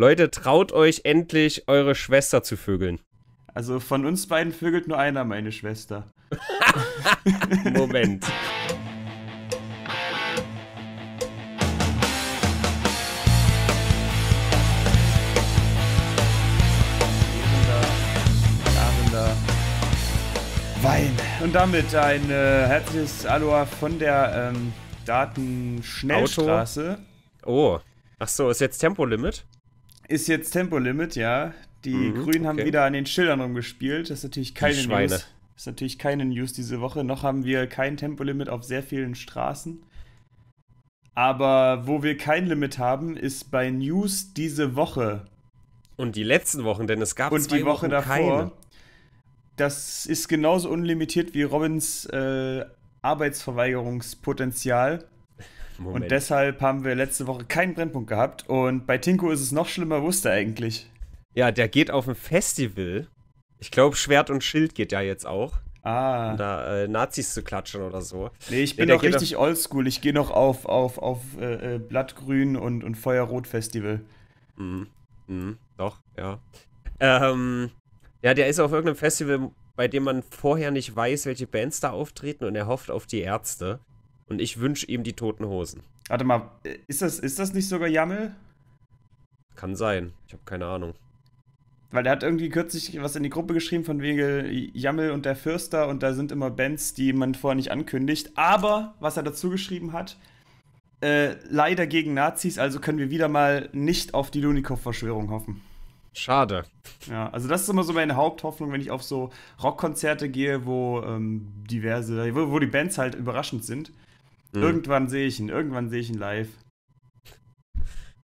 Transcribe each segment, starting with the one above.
Leute, traut euch endlich, eure Schwester zu vögeln. Also von uns beiden vögelt nur einer meine Schwester. Moment. Wein. Und damit ein äh, herzliches Aloha von der ähm, Datenschnellstraße. Auto. Oh. Ach so, ist jetzt Tempolimit? ist jetzt Tempolimit, ja. Die mhm, Grünen okay. haben wieder an den Schildern rumgespielt. Das ist natürlich keine News. Das ist natürlich keine News diese Woche. Noch haben wir kein Tempolimit auf sehr vielen Straßen. Aber wo wir kein Limit haben, ist bei News diese Woche. Und die letzten Wochen, denn es gab Und die Woche Wochen davor. Keine. Das ist genauso unlimitiert wie Robins äh, Arbeitsverweigerungspotenzial. Moment. Und deshalb haben wir letzte Woche keinen Brennpunkt gehabt. Und bei Tinko ist es noch schlimmer, wusste eigentlich. Ja, der geht auf ein Festival. Ich glaube, Schwert und Schild geht ja jetzt auch. Ah. Um da äh, Nazis zu klatschen oder so. Nee, ich bin nee, noch richtig auf... oldschool. Ich gehe noch auf, auf, auf äh, äh, Blattgrün und, und Feuerrot-Festival. Mhm. mhm. Doch, ja. Ähm, ja, der ist auf irgendeinem Festival, bei dem man vorher nicht weiß, welche Bands da auftreten und er hofft auf die Ärzte. Und ich wünsche ihm die toten Hosen. Warte mal, ist das, ist das nicht sogar Jammel? Kann sein. Ich habe keine Ahnung. Weil er hat irgendwie kürzlich was in die Gruppe geschrieben von wegen Jammel und der Fürster und da sind immer Bands, die man vorher nicht ankündigt. Aber was er dazu geschrieben hat, äh, leider gegen Nazis, also können wir wieder mal nicht auf die Lunikov-Verschwörung hoffen. Schade. Ja, also das ist immer so meine Haupthoffnung, wenn ich auf so Rockkonzerte gehe, wo ähm, diverse, wo, wo die Bands halt überraschend sind. Mhm. Irgendwann sehe ich ihn, irgendwann sehe ich ihn live.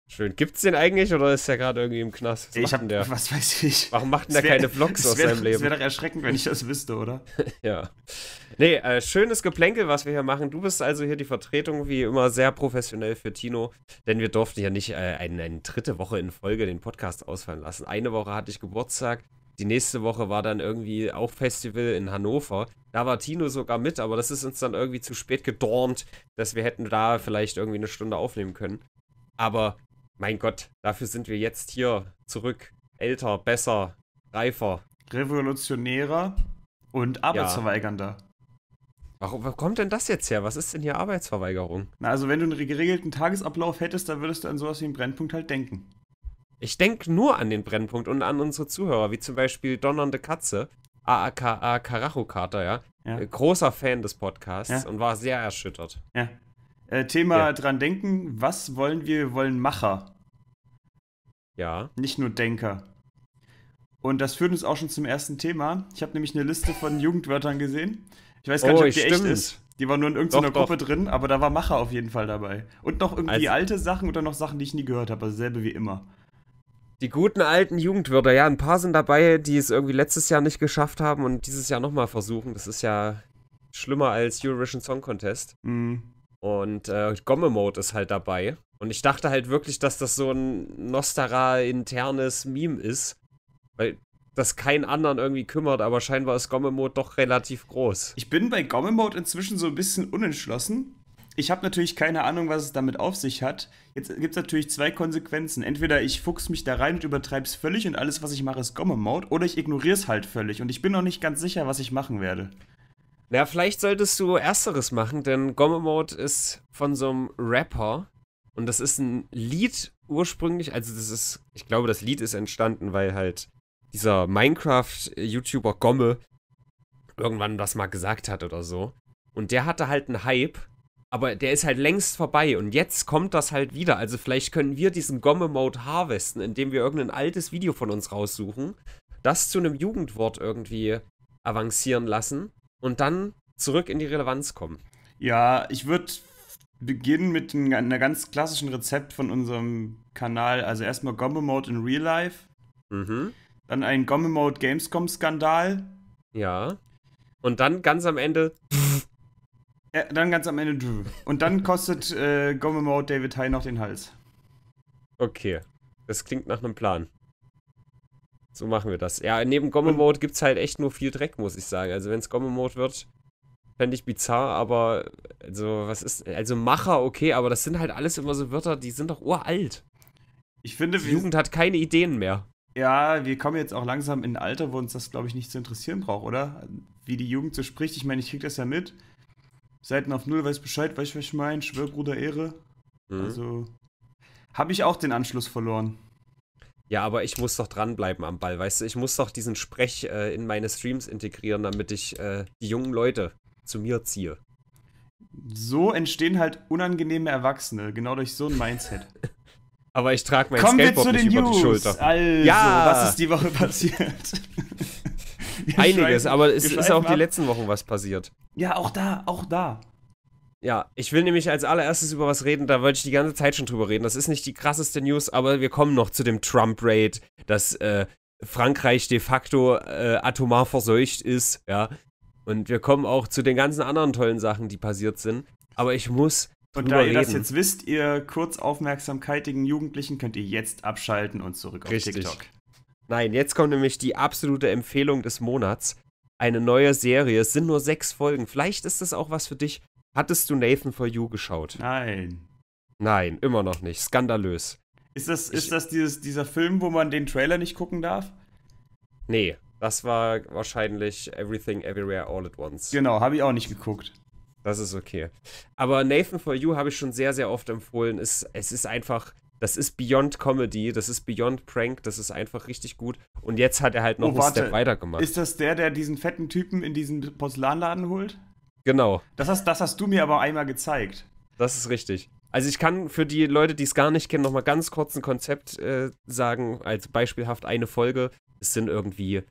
Schön. Gibt's den eigentlich oder ist der gerade irgendwie im Knast? Was ich hab, der? Was weiß ich. Warum macht denn der keine Vlogs aus seinem Leben? Das wäre doch erschreckend, wenn ich das wüsste, oder? ja. Nee, äh, schönes Geplänkel, was wir hier machen. Du bist also hier die Vertretung, wie immer, sehr professionell für Tino, denn wir durften ja nicht äh, eine, eine dritte Woche in Folge den Podcast ausfallen lassen. Eine Woche hatte ich Geburtstag, die nächste Woche war dann irgendwie auch Festival in Hannover. Da war Tino sogar mit, aber das ist uns dann irgendwie zu spät gedornt, dass wir hätten da vielleicht irgendwie eine Stunde aufnehmen können. Aber mein Gott, dafür sind wir jetzt hier zurück. Älter, besser, reifer. Revolutionärer und Arbeitsverweigernder. Ja. Warum, wo kommt denn das jetzt her? Was ist denn hier Arbeitsverweigerung? Na, also wenn du einen geregelten Tagesablauf hättest, dann würdest du an sowas wie einen Brennpunkt halt denken. Ich denke nur an den Brennpunkt und an unsere Zuhörer, wie zum Beispiel Donnernde Katze, aka Karacho-Kater, ja? ja? Äh, großer Fan des Podcasts ja. und war sehr erschüttert. Ja. Äh, Thema ja. dran denken, was wollen wir? Wir wollen Macher. Ja. Nicht nur Denker. Und das führt uns auch schon zum ersten Thema. Ich habe nämlich eine Liste von Jugendwörtern gesehen. Ich weiß gar nicht, oh, ob die stimmt. echt ist. Die war nur in irgendeiner doch, Gruppe doch. drin, aber da war Macher auf jeden Fall dabei. Und noch irgendwie also, alte Sachen oder noch Sachen, die ich nie gehört habe. Also selbe wie immer. Die guten alten Jugendwörter, ja, ein paar sind dabei, die es irgendwie letztes Jahr nicht geschafft haben und dieses Jahr nochmal versuchen. Das ist ja schlimmer als Eurovision Song Contest. Mhm. Und äh, Gomme Mode ist halt dabei. Und ich dachte halt wirklich, dass das so ein Nostara-internes Meme ist, weil das keinen anderen irgendwie kümmert, aber scheinbar ist Gomme Mode doch relativ groß. Ich bin bei Gomme Mode inzwischen so ein bisschen unentschlossen, ich habe natürlich keine Ahnung, was es damit auf sich hat. Jetzt gibt es natürlich zwei Konsequenzen. Entweder ich fuchs mich da rein und übertreibe es völlig und alles, was ich mache, ist Gomme-Mode, oder ich ignoriere es halt völlig und ich bin noch nicht ganz sicher, was ich machen werde. Ja, vielleicht solltest du Ersteres machen, denn Gomme-Mode ist von so einem Rapper und das ist ein Lied ursprünglich. Also, das ist, ich glaube, das Lied ist entstanden, weil halt dieser Minecraft-YouTuber Gomme irgendwann das mal gesagt hat oder so. Und der hatte halt einen Hype aber der ist halt längst vorbei und jetzt kommt das halt wieder. Also vielleicht können wir diesen Gomme-Mode harvesten, indem wir irgendein altes Video von uns raussuchen, das zu einem Jugendwort irgendwie avancieren lassen und dann zurück in die Relevanz kommen. Ja, ich würde beginnen mit einem ganz klassischen Rezept von unserem Kanal. Also erstmal Gomme-Mode in Real Life. Mhm. Dann ein Gomme-Mode Gamescom-Skandal. Ja. Und dann ganz am Ende. Ja, dann ganz am Ende du. Und dann kostet äh, Gomme David High noch den Hals. Okay. Das klingt nach einem Plan. So machen wir das. Ja, neben Gomme gibt es halt echt nur viel Dreck, muss ich sagen. Also wenn es Mode wird, fände ich bizarr, aber also was ist also Macher, okay, aber das sind halt alles immer so Wörter, die sind doch uralt. Ich finde, die Jugend hat keine Ideen mehr. Ja, wir kommen jetzt auch langsam in ein Alter, wo uns das glaube ich nicht zu interessieren braucht, oder? Wie die Jugend so spricht, ich meine, ich krieg das ja mit Seiten auf Null weiß Bescheid, weißt du, was ich meine. Schwörbruder Ehre. Mhm. Also habe ich auch den Anschluss verloren. Ja, aber ich muss doch dranbleiben am Ball, weißt du? Ich muss doch diesen Sprech äh, in meine Streams integrieren, damit ich äh, die jungen Leute zu mir ziehe. So entstehen halt unangenehme Erwachsene, genau durch so ein Mindset. aber ich trage mein Kommen Skateboard wir zu den nicht News. über die Schulter. Also, ja! was ist die Woche passiert? Einiges, aber es ist auch ab. die letzten Wochen was passiert. Ja, auch da, auch da. Ja, ich will nämlich als allererstes über was reden, da wollte ich die ganze Zeit schon drüber reden. Das ist nicht die krasseste News, aber wir kommen noch zu dem Trump-Raid, dass äh, Frankreich de facto äh, atomar verseucht ist, ja. Und wir kommen auch zu den ganzen anderen tollen Sachen, die passiert sind. Aber ich muss. Und da ihr reden. das jetzt wisst, ihr kurz aufmerksamkeitigen Jugendlichen, könnt ihr jetzt abschalten und zurück auf TikTok. Nein, jetzt kommt nämlich die absolute Empfehlung des Monats. Eine neue Serie. Es sind nur sechs Folgen. Vielleicht ist das auch was für dich. Hattest du Nathan for You geschaut? Nein. Nein, immer noch nicht. Skandalös. Ist das, ich, ist das dieses, dieser Film, wo man den Trailer nicht gucken darf? Nee, das war wahrscheinlich Everything Everywhere All at Once. Genau, habe ich auch nicht geguckt. Das ist okay. Aber Nathan for You habe ich schon sehr, sehr oft empfohlen. Es, es ist einfach das ist Beyond Comedy, das ist Beyond Prank, das ist einfach richtig gut. Und jetzt hat er halt noch oh, einen warte. Step weitergemacht. Ist das der, der diesen fetten Typen in diesen Porzellanladen holt? Genau. Das hast, das hast du mir aber einmal gezeigt. Das ist richtig. Also ich kann für die Leute, die es gar nicht kennen, nochmal ganz kurz ein Konzept äh, sagen, als beispielhaft eine Folge. Es sind irgendwie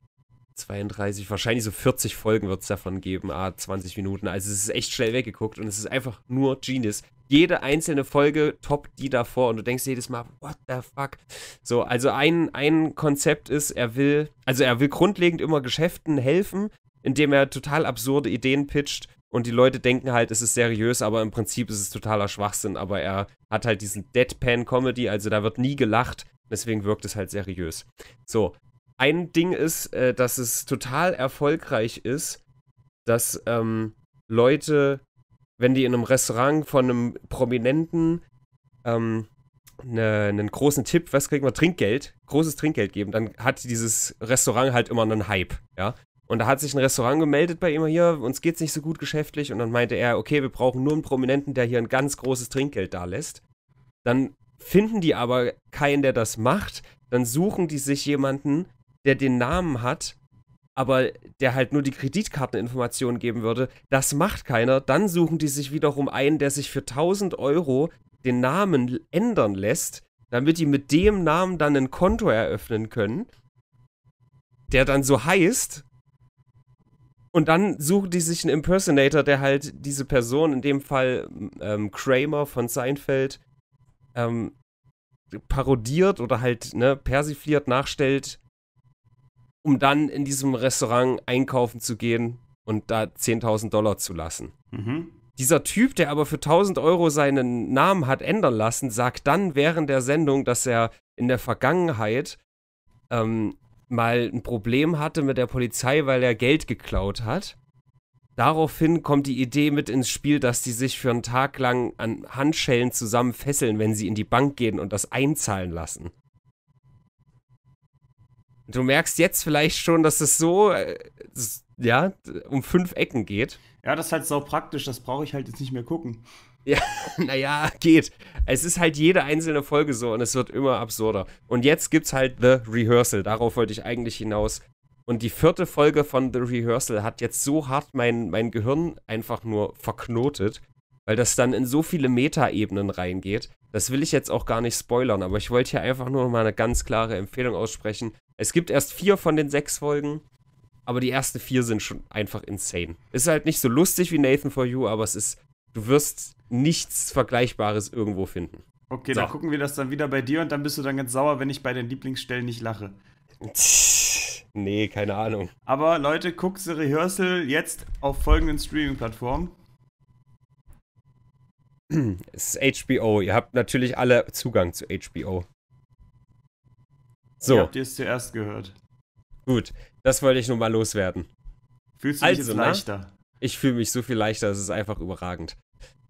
32, wahrscheinlich so 40 Folgen wird es davon geben, ah, 20 Minuten. Also es ist echt schnell weggeguckt und es ist einfach nur Genius. Jede einzelne Folge toppt die davor und du denkst jedes Mal, what the fuck? So, also ein, ein Konzept ist, er will, also er will grundlegend immer Geschäften helfen, indem er total absurde Ideen pitcht und die Leute denken halt, es ist seriös, aber im Prinzip ist es totaler Schwachsinn. Aber er hat halt diesen Deadpan-Comedy, also da wird nie gelacht, deswegen wirkt es halt seriös. So, ein Ding ist, äh, dass es total erfolgreich ist, dass ähm, Leute, wenn die in einem Restaurant von einem Prominenten ähm, ne, einen großen Tipp, was kriegen wir, Trinkgeld, großes Trinkgeld geben, dann hat dieses Restaurant halt immer einen Hype, ja. Und da hat sich ein Restaurant gemeldet bei ihm hier, uns geht's nicht so gut geschäftlich. Und dann meinte er, okay, wir brauchen nur einen Prominenten, der hier ein ganz großes Trinkgeld da lässt. Dann finden die aber keinen, der das macht. Dann suchen die sich jemanden, der den Namen hat, aber der halt nur die Kreditkarteninformationen geben würde, das macht keiner. Dann suchen die sich wiederum einen, der sich für 1000 Euro den Namen ändern lässt, damit die mit dem Namen dann ein Konto eröffnen können, der dann so heißt. Und dann suchen die sich einen Impersonator, der halt diese Person, in dem Fall ähm, Kramer von Seinfeld, ähm, parodiert oder halt ne, persifliert nachstellt um dann in diesem Restaurant einkaufen zu gehen und da 10.000 Dollar zu lassen. Mhm. Dieser Typ, der aber für 1000 Euro seinen Namen hat ändern lassen, sagt dann während der Sendung, dass er in der Vergangenheit ähm, mal ein Problem hatte mit der Polizei, weil er Geld geklaut hat. Daraufhin kommt die Idee mit ins Spiel, dass die sich für einen Tag lang an Handschellen zusammen fesseln, wenn sie in die Bank gehen und das einzahlen lassen du merkst jetzt vielleicht schon, dass es so, äh, ja, um fünf Ecken geht. Ja, das ist halt so praktisch, das brauche ich halt jetzt nicht mehr gucken. Ja, naja, geht. Es ist halt jede einzelne Folge so und es wird immer absurder. Und jetzt gibt's halt The Rehearsal. Darauf wollte ich eigentlich hinaus. Und die vierte Folge von The Rehearsal hat jetzt so hart mein, mein Gehirn einfach nur verknotet, weil das dann in so viele Metaebenen reingeht. Das will ich jetzt auch gar nicht spoilern, aber ich wollte hier einfach nur mal eine ganz klare Empfehlung aussprechen. Es gibt erst vier von den sechs Folgen, aber die ersten vier sind schon einfach insane. Ist halt nicht so lustig wie Nathan for You, aber es ist, du wirst nichts Vergleichbares irgendwo finden. Okay, so. dann gucken wir das dann wieder bei dir und dann bist du dann ganz sauer, wenn ich bei den Lieblingsstellen nicht lache. Nee, keine Ahnung. Aber Leute, guckt The Rehearsal jetzt auf folgenden Streaming-Plattformen es ist HBO. Ihr habt natürlich alle Zugang zu HBO. So. Ihr habt es zuerst gehört. Gut, das wollte ich nur mal loswerden. Fühlst du dich also, jetzt ne? leichter? Ich fühle mich so viel leichter, es ist einfach überragend.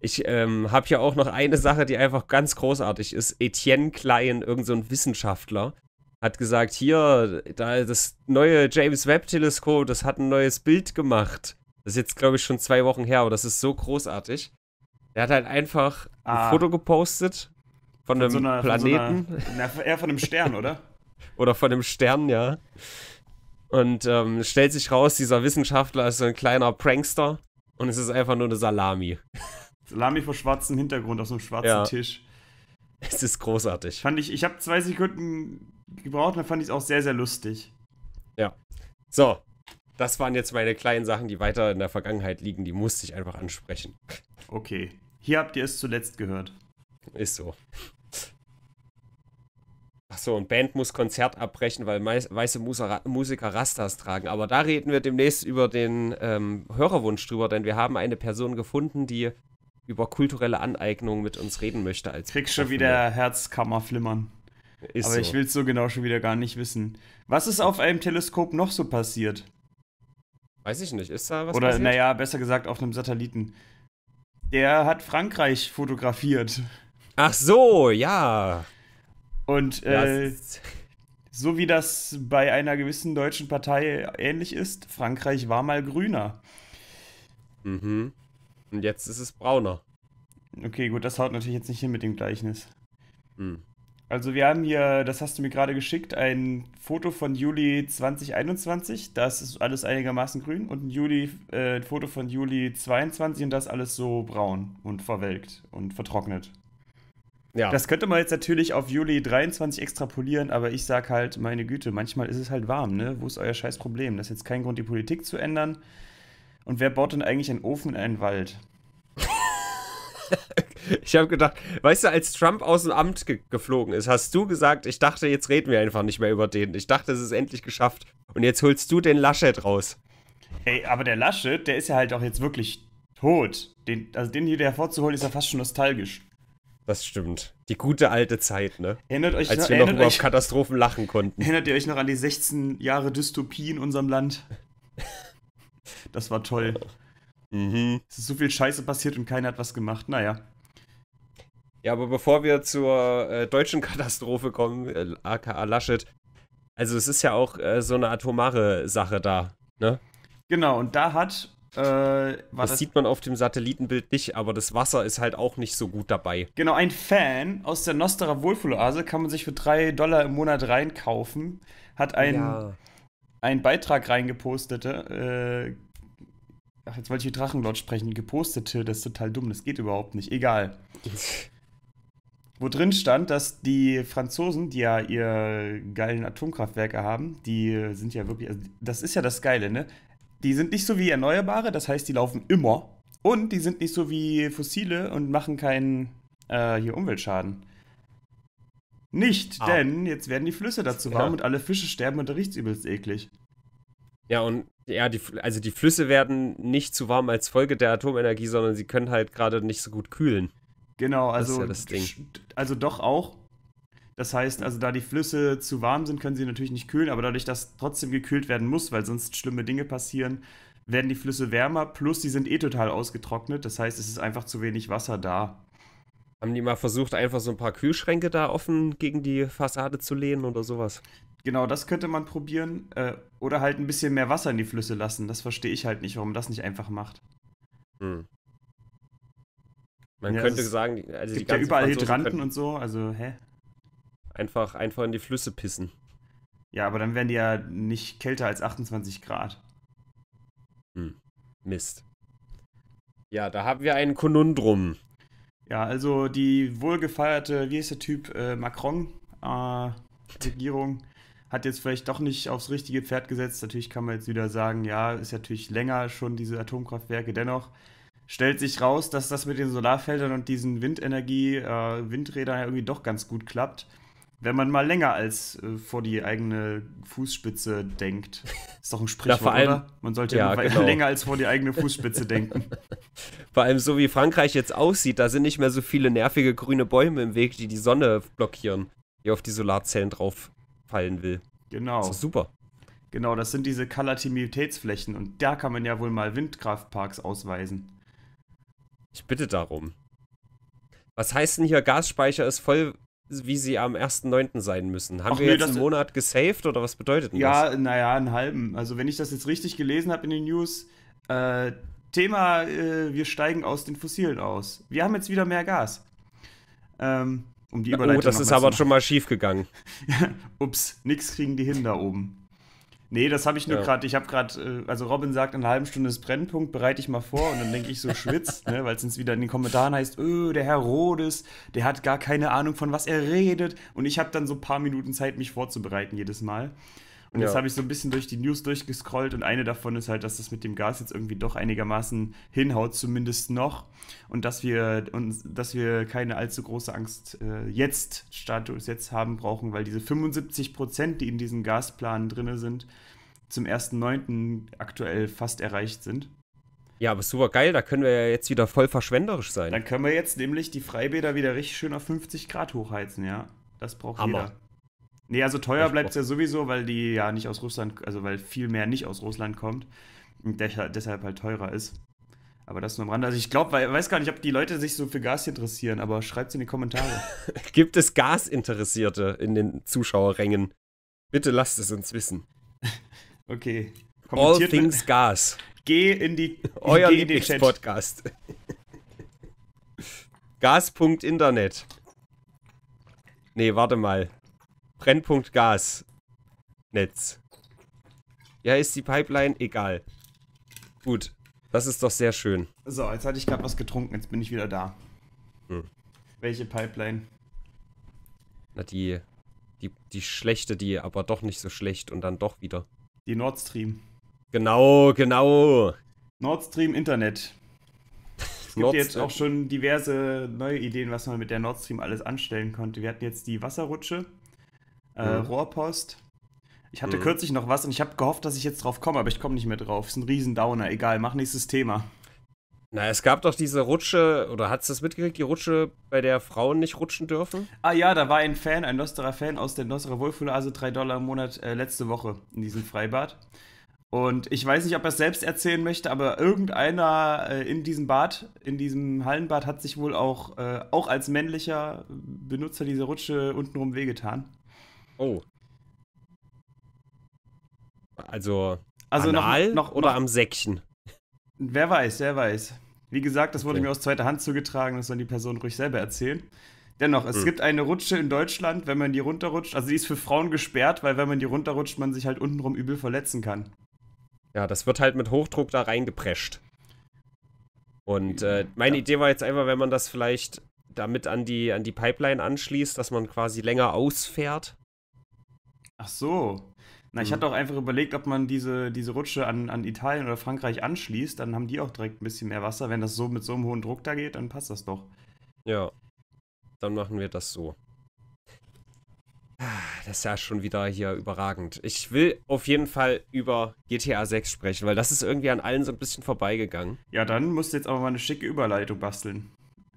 Ich ähm, habe hier auch noch eine Sache, die einfach ganz großartig ist. Etienne Klein, irgendein so Wissenschaftler, hat gesagt, hier, da das neue James Webb-Teleskop, das hat ein neues Bild gemacht. Das ist jetzt, glaube ich, schon zwei Wochen her, aber das ist so großartig. Der hat halt einfach ah. ein Foto gepostet von, von einem so einer, Planeten. Von so einer, na, eher von einem Stern, oder? oder von einem Stern, ja. Und ähm, stellt sich raus, dieser Wissenschaftler ist so ein kleiner Prankster und es ist einfach nur eine Salami. Salami vor schwarzem Hintergrund auf so einem schwarzen ja. Tisch. Es ist großartig. Fand ich, ich habe zwei Sekunden gebraucht, dann fand ich es auch sehr, sehr lustig. Ja. So, das waren jetzt meine kleinen Sachen, die weiter in der Vergangenheit liegen, die musste ich einfach ansprechen. Okay. Hier habt ihr es zuletzt gehört. Ist so. Achso, und Band muss Konzert abbrechen, weil weiße Musiker Rastas tragen. Aber da reden wir demnächst über den ähm, Hörerwunsch drüber, denn wir haben eine Person gefunden, die über kulturelle Aneignung mit uns reden möchte. Als Kriegst schon wieder Herzkammerflimmern. Ist Aber so. ich will es so genau schon wieder gar nicht wissen. Was ist auf einem Teleskop noch so passiert? Weiß ich nicht. Ist da was Oder, passiert? Oder naja, besser gesagt auf einem Satelliten der hat Frankreich fotografiert. Ach so, ja. Und äh, so wie das bei einer gewissen deutschen Partei ähnlich ist, Frankreich war mal grüner. Mhm. Und jetzt ist es brauner. Okay, gut, das haut natürlich jetzt nicht hin mit dem Gleichnis. Mhm. Also wir haben hier, das hast du mir gerade geschickt, ein Foto von Juli 2021, das ist alles einigermaßen grün und ein, Juli, äh, Foto von Juli 22 und das alles so braun und verwelkt und vertrocknet. Ja. Das könnte man jetzt natürlich auf Juli 23 extrapolieren, aber ich sag halt, meine Güte, manchmal ist es halt warm, ne? Wo ist euer scheiß Problem? Das ist jetzt kein Grund, die Politik zu ändern. Und wer baut denn eigentlich einen Ofen in einen Wald? ich habe gedacht, weißt du, als Trump aus dem Amt ge geflogen ist, hast du gesagt, ich dachte, jetzt reden wir einfach nicht mehr über den. Ich dachte, es ist endlich geschafft. Und jetzt holst du den Laschet raus. Ey, aber der Laschet, der ist ja halt auch jetzt wirklich tot. Den, also den hier hervorzuholen, ist ja fast schon nostalgisch. Das stimmt. Die gute alte Zeit, ne? Erinnert euch Als noch, wir noch über euch, Katastrophen lachen konnten. Erinnert ihr euch noch an die 16 Jahre Dystopie in unserem Land? Das war toll. Mhm. Es ist so viel Scheiße passiert und keiner hat was gemacht. Naja. Ja, aber bevor wir zur äh, deutschen Katastrophe kommen, äh, aka Laschet, also es ist ja auch äh, so eine atomare Sache da, ne? Genau, und da hat. Äh, das, das, sieht man auf dem Satellitenbild nicht, aber das Wasser ist halt auch nicht so gut dabei. Genau, ein Fan aus der Nostra Wohlfühloase kann man sich für 3 Dollar im Monat reinkaufen, hat einen, ja. einen Beitrag reingepostet, äh, Ach, jetzt wollte ich die Drachenlord sprechen. Gepostete, das ist total dumm, das geht überhaupt nicht. Egal. Wo drin stand, dass die Franzosen, die ja ihre geilen Atomkraftwerke haben, die sind ja wirklich, also das ist ja das Geile, ne? Die sind nicht so wie Erneuerbare, das heißt, die laufen immer. Und die sind nicht so wie Fossile und machen keinen äh, hier Umweltschaden. Nicht, ah. denn jetzt werden die Flüsse dazu warm ja. und alle Fische sterben und der übelst eklig. Ja, und ja, die, also die Flüsse werden nicht zu warm als Folge der Atomenergie, sondern sie können halt gerade nicht so gut kühlen. Genau, also, das ja das also doch auch. Das heißt, also da die Flüsse zu warm sind, können sie natürlich nicht kühlen, aber dadurch, dass trotzdem gekühlt werden muss, weil sonst schlimme Dinge passieren, werden die Flüsse wärmer, plus sie sind eh total ausgetrocknet. Das heißt, es ist einfach zu wenig Wasser da. Haben die mal versucht, einfach so ein paar Kühlschränke da offen gegen die Fassade zu lehnen oder sowas? Genau, das könnte man probieren. Äh, oder halt ein bisschen mehr Wasser in die Flüsse lassen. Das verstehe ich halt nicht, warum man das nicht einfach macht. Hm. Man ja, könnte sagen, also es gibt ja überall Franzosen Hydranten und so, also hä? Einfach, einfach in die Flüsse pissen. Ja, aber dann werden die ja nicht kälter als 28 Grad. Hm. Mist. Ja, da haben wir ein Konundrum. Ja, also die wohlgefeierte, wie ist der Typ, äh, Macron-Regierung, äh, hat jetzt vielleicht doch nicht aufs richtige Pferd gesetzt. Natürlich kann man jetzt wieder sagen, ja, ist natürlich länger schon diese Atomkraftwerke. Dennoch stellt sich raus, dass das mit den Solarfeldern und diesen Windenergie, äh, Windrädern ja irgendwie doch ganz gut klappt. Wenn man mal länger als äh, vor die eigene Fußspitze denkt. Ist doch ein Sprichwort, ja, allem, oder? Man sollte ja, genau. länger als vor die eigene Fußspitze denken. Vor allem so wie Frankreich jetzt aussieht, da sind nicht mehr so viele nervige grüne Bäume im Weg, die die Sonne blockieren, die auf die Solarzellen drauf abfallen will. Genau. Das ist super. Genau, das sind diese Kalatimitätsflächen und da kann man ja wohl mal Windkraftparks ausweisen. Ich bitte darum. Was heißt denn hier, Gasspeicher ist voll, wie sie am 1.9. sein müssen? Haben Ach wir nee, jetzt einen Monat gesaved oder was bedeutet denn ja, das? Ja, naja, einen halben. Also wenn ich das jetzt richtig gelesen habe in den News, äh, Thema, äh, wir steigen aus den Fossilen aus. Wir haben jetzt wieder mehr Gas. Ähm, um die Überleitung. Oh, das ist aber schon mal schief gegangen. Ups, nix kriegen die hin da oben. Nee, das habe ich nur ja. gerade. Ich habe gerade, äh, also Robin sagt, in einer halben Stunde ist Brennpunkt, bereite ich mal vor. Und dann denke ich so, schwitzt, ne? weil es uns wieder in den Kommentaren heißt, öh, der Herr Rodes, der hat gar keine Ahnung, von was er redet. Und ich habe dann so ein paar Minuten Zeit, mich vorzubereiten jedes Mal. Und ja. jetzt habe ich so ein bisschen durch die News durchgescrollt und eine davon ist halt, dass das mit dem Gas jetzt irgendwie doch einigermaßen hinhaut, zumindest noch. Und dass wir und dass wir keine allzu große Angst äh, jetzt, Status jetzt haben brauchen, weil diese 75 Prozent, die in diesen Gasplanen drin sind, zum 1.9. aktuell fast erreicht sind. Ja, aber super geil, da können wir ja jetzt wieder voll verschwenderisch sein. Dann können wir jetzt nämlich die Freibäder wieder richtig schön auf 50 Grad hochheizen, ja. Das braucht Hammer. jeder. Nee, also teuer bleibt es ja sowieso, weil die ja nicht aus Russland, also weil viel mehr nicht aus Russland kommt und deshalb halt teurer ist. Aber das nur am Rande. Also ich glaube, ich weiß gar nicht, ob die Leute sich so für Gas interessieren, aber schreibt es in die Kommentare. Gibt es Gasinteressierte in den Zuschauerrängen? Bitte lasst es uns wissen. okay. All Things mit. Gas. Geh in die Euer podcast Gas.internet. Nee, warte mal. Brennpunkt Gasnetz. Ja, ist die Pipeline? Egal. Gut. Das ist doch sehr schön. So, jetzt hatte ich gerade was getrunken, jetzt bin ich wieder da. Hm. Welche Pipeline? Na, die, die, die schlechte, die aber doch nicht so schlecht und dann doch wieder. Die Nord Stream. Genau, genau. Nord Stream Internet. Es gibt jetzt auch schon diverse neue Ideen, was man mit der Nord Stream alles anstellen konnte. Wir hatten jetzt die Wasserrutsche äh, mhm. Rohrpost. Ich hatte mhm. kürzlich noch was und ich habe gehofft, dass ich jetzt drauf komme, aber ich komme nicht mehr drauf. Ist ein Riesendowner, egal, mach nächstes Thema. Na, es gab doch diese Rutsche, oder hast du das mitgekriegt, die Rutsche, bei der Frauen nicht rutschen dürfen? Ah ja, da war ein Fan, ein Nosterer Fan aus der Nosterer Wohlfühloase, 3 also Dollar im Monat äh, letzte Woche in diesem Freibad. Und ich weiß nicht, ob er es selbst erzählen möchte, aber irgendeiner äh, in diesem Bad, in diesem Hallenbad, hat sich wohl auch, äh, auch als männlicher Benutzer dieser Rutsche untenrum wehgetan. Oh. Also, also anal noch, noch, oder noch, am Säckchen? Wer weiß, wer weiß. Wie gesagt, das wurde okay. mir aus zweiter Hand zugetragen, das soll die Person ruhig selber erzählen. Dennoch, es hm. gibt eine Rutsche in Deutschland, wenn man die runterrutscht. Also die ist für Frauen gesperrt, weil wenn man die runterrutscht, man sich halt untenrum übel verletzen kann. Ja, das wird halt mit Hochdruck da reingeprescht. Und äh, meine ja. Idee war jetzt einfach, wenn man das vielleicht damit an die, an die Pipeline anschließt, dass man quasi länger ausfährt Ach so. Na, ich hm. hatte auch einfach überlegt, ob man diese, diese Rutsche an, an Italien oder Frankreich anschließt, dann haben die auch direkt ein bisschen mehr Wasser. Wenn das so mit so einem hohen Druck da geht, dann passt das doch. Ja, dann machen wir das so. Ah, das ist ja schon wieder hier überragend. Ich will auf jeden Fall über GTA 6 sprechen, weil das ist irgendwie an allen so ein bisschen vorbeigegangen. Ja, dann musst du jetzt aber mal eine schicke Überleitung basteln.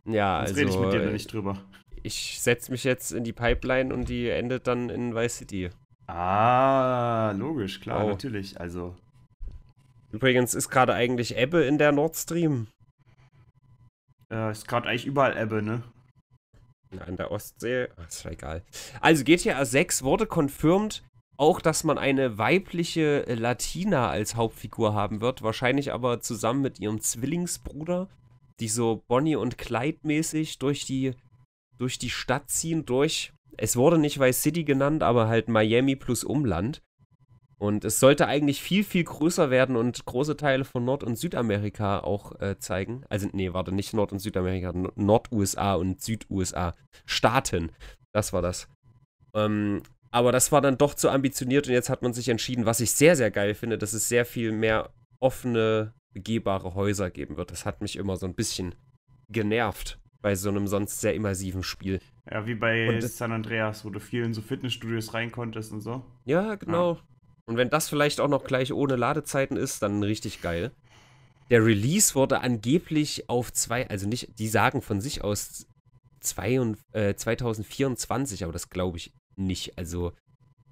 Ja, Sonst also. rede ich mit also, dir da nicht drüber. Ich setze mich jetzt in die Pipeline und die endet dann in Vice City. Ah, logisch, klar, oh. natürlich. Also. Übrigens ist gerade eigentlich Ebbe in der Nord Stream. Äh, ist gerade eigentlich überall Ebbe, ne? An der Ostsee. Ach, ist ja egal. Also GTA 6 wurde confirmed, auch dass man eine weibliche äh, Latina als Hauptfigur haben wird. Wahrscheinlich aber zusammen mit ihrem Zwillingsbruder, die so Bonnie und Clyde mäßig durch die, durch die Stadt ziehen, durch es wurde nicht Vice City genannt, aber halt Miami plus Umland. Und es sollte eigentlich viel, viel größer werden und große Teile von Nord- und Südamerika auch äh, zeigen. Also, nee, warte, nicht Nord- und Südamerika, Nord-USA und Süd-USA. Staaten. Das war das. Ähm, aber das war dann doch zu ambitioniert und jetzt hat man sich entschieden, was ich sehr, sehr geil finde, dass es sehr viel mehr offene, begehbare Häuser geben wird. Das hat mich immer so ein bisschen genervt bei so einem sonst sehr immersiven Spiel. Ja, wie bei und, San Andreas, wo du viel in so Fitnessstudios rein konntest und so. Ja, genau. Ja. Und wenn das vielleicht auch noch gleich ohne Ladezeiten ist, dann richtig geil. Der Release wurde angeblich auf zwei, also nicht, die sagen von sich aus zwei und, äh, 2024, aber das glaube ich nicht. Also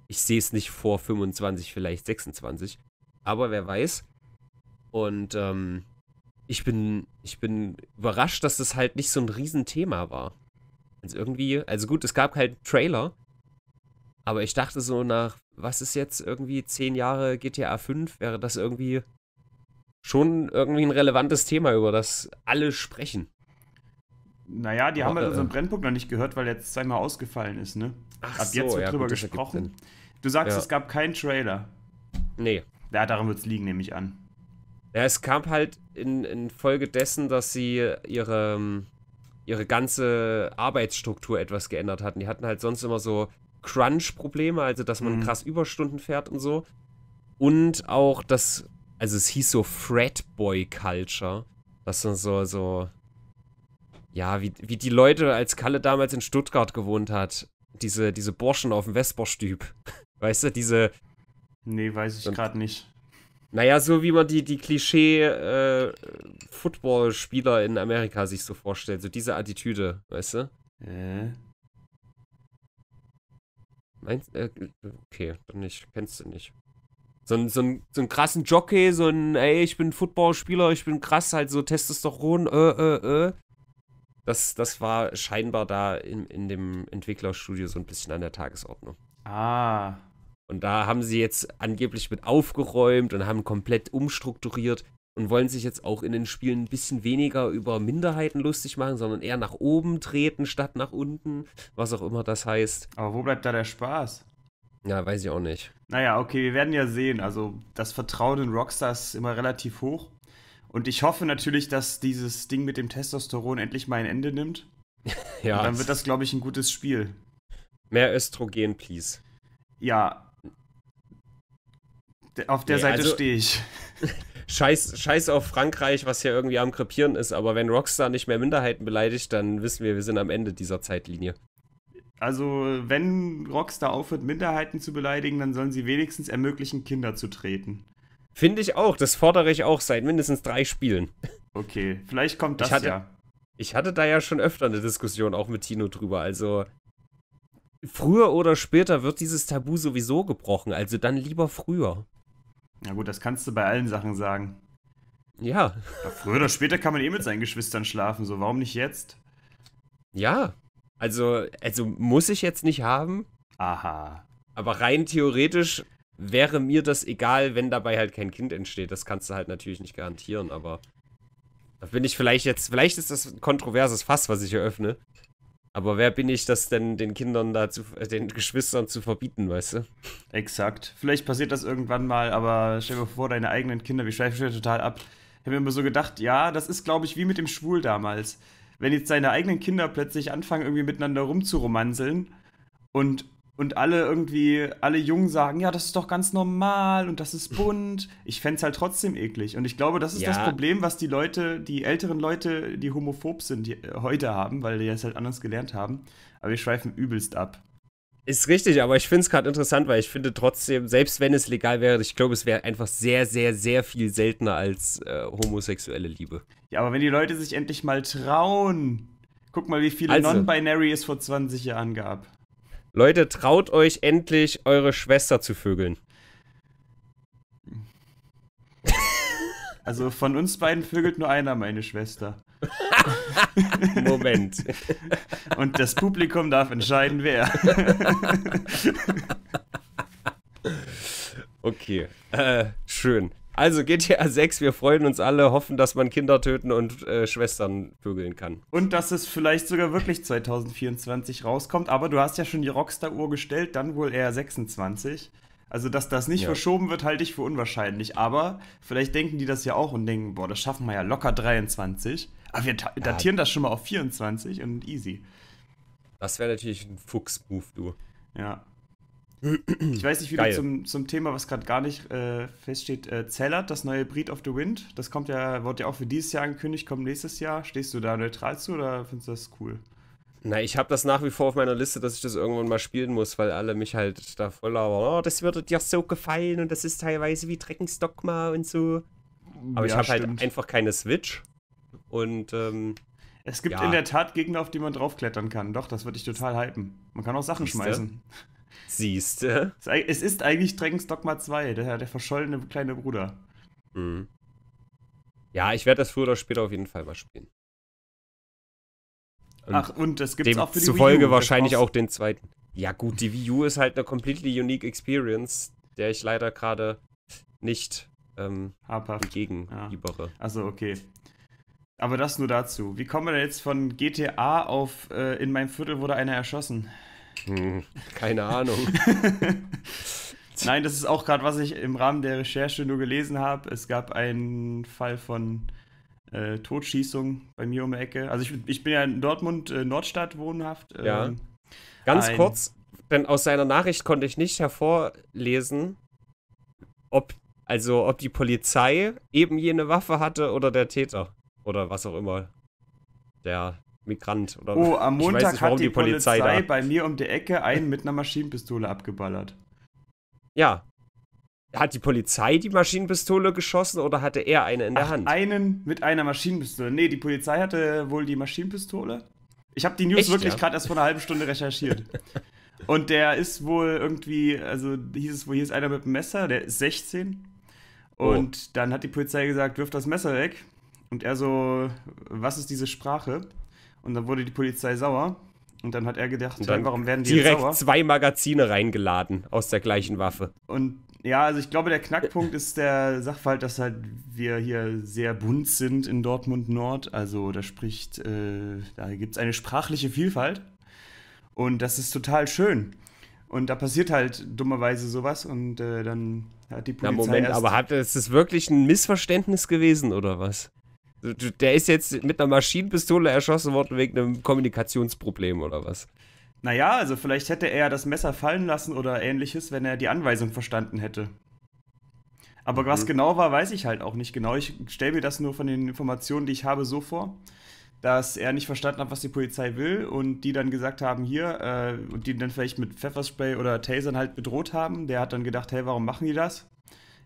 ich sehe es nicht vor 25, vielleicht 26. Aber wer weiß. Und ähm, ich bin, ich bin überrascht, dass das halt nicht so ein Riesenthema war. Also irgendwie, also gut, es gab halt Trailer, aber ich dachte so nach, was ist jetzt irgendwie zehn Jahre GTA 5, wäre das irgendwie schon irgendwie ein relevantes Thema, über das alle sprechen. Naja, die aber, haben halt äh, unseren Brennpunkt noch nicht gehört, weil jetzt zweimal ausgefallen ist, ne? Ach Ab so, jetzt wird ja, drüber gut, gesprochen. Du sagst, ja. es gab keinen Trailer. Nee. Ja, daran wird es liegen, nehme ich an. Ja, es kam halt, in, Folge dessen, dass sie ihre, ähm, ihre ganze Arbeitsstruktur etwas geändert hatten. Die hatten halt sonst immer so Crunch-Probleme, also dass man mhm. krass Überstunden fährt und so. Und auch das, also es hieß so Fredboy-Culture. dass sind so, so, ja, wie, wie die Leute, als Kalle damals in Stuttgart gewohnt hat. Diese, diese Burschen auf dem Vesperstüb. Weißt du, diese. Nee, weiß ich gerade nicht. Naja, so wie man die, die Klischee-Football-Spieler äh, in Amerika sich so vorstellt. So diese Attitüde, weißt du? Äh. Meinst äh, Okay, dann nicht. Kennst du nicht. So, ein, so, ein, so einen krassen Jockey, so ein, ey, ich bin Footballspieler, ich bin krass, halt so Testosteron, äh, äh, äh. Das, das war scheinbar da in, in dem Entwicklerstudio so ein bisschen an der Tagesordnung. Ah, und da haben sie jetzt angeblich mit aufgeräumt und haben komplett umstrukturiert und wollen sich jetzt auch in den Spielen ein bisschen weniger über Minderheiten lustig machen, sondern eher nach oben treten statt nach unten, was auch immer das heißt. Aber wo bleibt da der Spaß? Ja, weiß ich auch nicht. Naja, okay, wir werden ja sehen. Also das Vertrauen in Rockstar ist immer relativ hoch. Und ich hoffe natürlich, dass dieses Ding mit dem Testosteron endlich mal ein Ende nimmt. ja. Und dann wird das, glaube ich, ein gutes Spiel. Mehr Östrogen, please. Ja, auf der nee, Seite also, stehe ich. Scheiß, scheiß auf Frankreich, was hier irgendwie am krepieren ist, aber wenn Rockstar nicht mehr Minderheiten beleidigt, dann wissen wir, wir sind am Ende dieser Zeitlinie. Also, wenn Rockstar aufhört, Minderheiten zu beleidigen, dann sollen sie wenigstens ermöglichen, Kinder zu treten. Finde ich auch, das fordere ich auch seit mindestens drei Spielen. Okay, vielleicht kommt das ich hatte, ja. Ich hatte da ja schon öfter eine Diskussion auch mit Tino drüber, also früher oder später wird dieses Tabu sowieso gebrochen, also dann lieber früher. Na gut, das kannst du bei allen Sachen sagen. Ja. ja früher oder später kann man eh mit seinen Geschwistern schlafen, so warum nicht jetzt? Ja. Also, also muss ich jetzt nicht haben. Aha. Aber rein theoretisch wäre mir das egal, wenn dabei halt kein Kind entsteht. Das kannst du halt natürlich nicht garantieren, aber da bin ich vielleicht jetzt, vielleicht ist das ein kontroverses Fass, was ich eröffne. Aber wer bin ich, das denn den Kindern da zu, äh, den Geschwistern zu verbieten, weißt du? Exakt. Vielleicht passiert das irgendwann mal, aber stell dir vor, deine eigenen Kinder, wir schweifen schon total ab. Ich habe mir immer so gedacht, ja, das ist, glaube ich, wie mit dem Schwul damals. Wenn jetzt deine eigenen Kinder plötzlich anfangen, irgendwie miteinander rumzuromanzeln und und alle irgendwie, alle Jungen sagen, ja, das ist doch ganz normal und das ist bunt. Ich fände es halt trotzdem eklig. Und ich glaube, das ist ja. das Problem, was die Leute, die älteren Leute, die homophob sind, die äh, heute haben, weil die das halt anders gelernt haben. Aber wir schweifen übelst ab. Ist richtig, aber ich finde es gerade interessant, weil ich finde trotzdem, selbst wenn es legal wäre, ich glaube, es wäre einfach sehr, sehr, sehr viel seltener als äh, homosexuelle Liebe. Ja, aber wenn die Leute sich endlich mal trauen, guck mal, wie viele also. Non-Binary es vor 20 Jahren gab. Leute, traut euch endlich, eure Schwester zu vögeln. Also von uns beiden vögelt nur einer meine Schwester. Moment. Und das Publikum darf entscheiden, wer. okay, äh, schön. Also GTA 6, wir freuen uns alle, hoffen, dass man Kinder töten und äh, Schwestern vögeln kann. Und dass es vielleicht sogar wirklich 2024 rauskommt, aber du hast ja schon die Rockstar-Uhr gestellt, dann wohl eher 26. Also, dass das nicht ja. verschoben wird, halte ich für unwahrscheinlich. Aber vielleicht denken die das ja auch und denken, boah, das schaffen wir ja locker 23. Aber wir datieren ja. das schon mal auf 24 und easy. Das wäre natürlich ein Fuchs-Move, du. Ja. Ich weiß nicht, wie Geil. du zum, zum Thema, was gerade gar nicht äh, feststeht, äh, Zellert, das neue Breed of the Wind, das kommt ja, wurde ja auch für dieses Jahr angekündigt, kommt nächstes Jahr. Stehst du da neutral zu oder findest du das cool? Na, ich habe das nach wie vor auf meiner Liste, dass ich das irgendwann mal spielen muss, weil alle mich halt da voll labern. Oh, das würde dir so gefallen und das ist teilweise wie Dreckens Dogma und so. Aber ja, ich habe halt einfach keine Switch. Und ähm, es gibt ja. in der Tat Gegner, auf die man draufklettern kann. Doch, das würde ich total hypen. Man kann auch Sachen Siehste? schmeißen siehst. Es ist eigentlich Dragons Dogma 2, der, der verschollene kleine Bruder. Mhm. Ja, ich werde das früher oder später auf jeden Fall mal spielen. Und Ach, und das gibt's auch für die Zufolge Wii U, wahrscheinlich auch den zweiten. Ja, gut, die Wii U ist halt eine completely unique experience, der ich leider gerade nicht ähm, entgegenliebere. Ja. Also okay. Aber das nur dazu. Wie kommen wir denn jetzt von GTA auf äh, in meinem Viertel wurde einer erschossen? keine Ahnung. Nein, das ist auch gerade, was ich im Rahmen der Recherche nur gelesen habe. Es gab einen Fall von äh, Totschießung bei mir um die Ecke. Also ich, ich bin ja in Dortmund, äh, Nordstadt wohnhaft. Ähm, ja. Ganz ein, kurz, denn aus seiner Nachricht konnte ich nicht hervorlesen, ob, also ob die Polizei eben jene Waffe hatte oder der Täter oder was auch immer der Migrant oder Oh, am Montag ich weiß nicht, warum hat die, die Polizei, Polizei bei mir um die Ecke einen mit einer Maschinenpistole abgeballert. Ja. Hat die Polizei die Maschinenpistole geschossen oder hatte er eine in der Ach, Hand? Einen mit einer Maschinenpistole. Nee, die Polizei hatte wohl die Maschinenpistole. Ich habe die News Echt, wirklich ja? gerade erst vor einer halben Stunde recherchiert. Und der ist wohl irgendwie, also hieß es wohl, hier ist einer mit dem Messer, der ist 16. Und oh. dann hat die Polizei gesagt, wirf das Messer weg. Und er so, was ist diese Sprache? Und dann wurde die Polizei sauer. Und dann hat er gedacht, hey, warum werden die direkt sauer? zwei Magazine reingeladen aus der gleichen Waffe. Und ja, also ich glaube, der Knackpunkt ist der Sachverhalt, dass halt wir hier sehr bunt sind in Dortmund Nord. Also da spricht, äh, da gibt es eine sprachliche Vielfalt. Und das ist total schön. Und da passiert halt dummerweise sowas und äh, dann hat die Polizei. Na Moment, aber hat, ist es wirklich ein Missverständnis gewesen oder was? Der ist jetzt mit einer Maschinenpistole erschossen worden wegen einem Kommunikationsproblem oder was? Naja, also vielleicht hätte er das Messer fallen lassen oder ähnliches, wenn er die Anweisung verstanden hätte. Aber mhm. was genau war, weiß ich halt auch nicht genau. Ich stelle mir das nur von den Informationen, die ich habe, so vor, dass er nicht verstanden hat, was die Polizei will und die dann gesagt haben, hier, äh, und die dann vielleicht mit Pfefferspray oder Tasern halt bedroht haben. Der hat dann gedacht, hey, warum machen die das?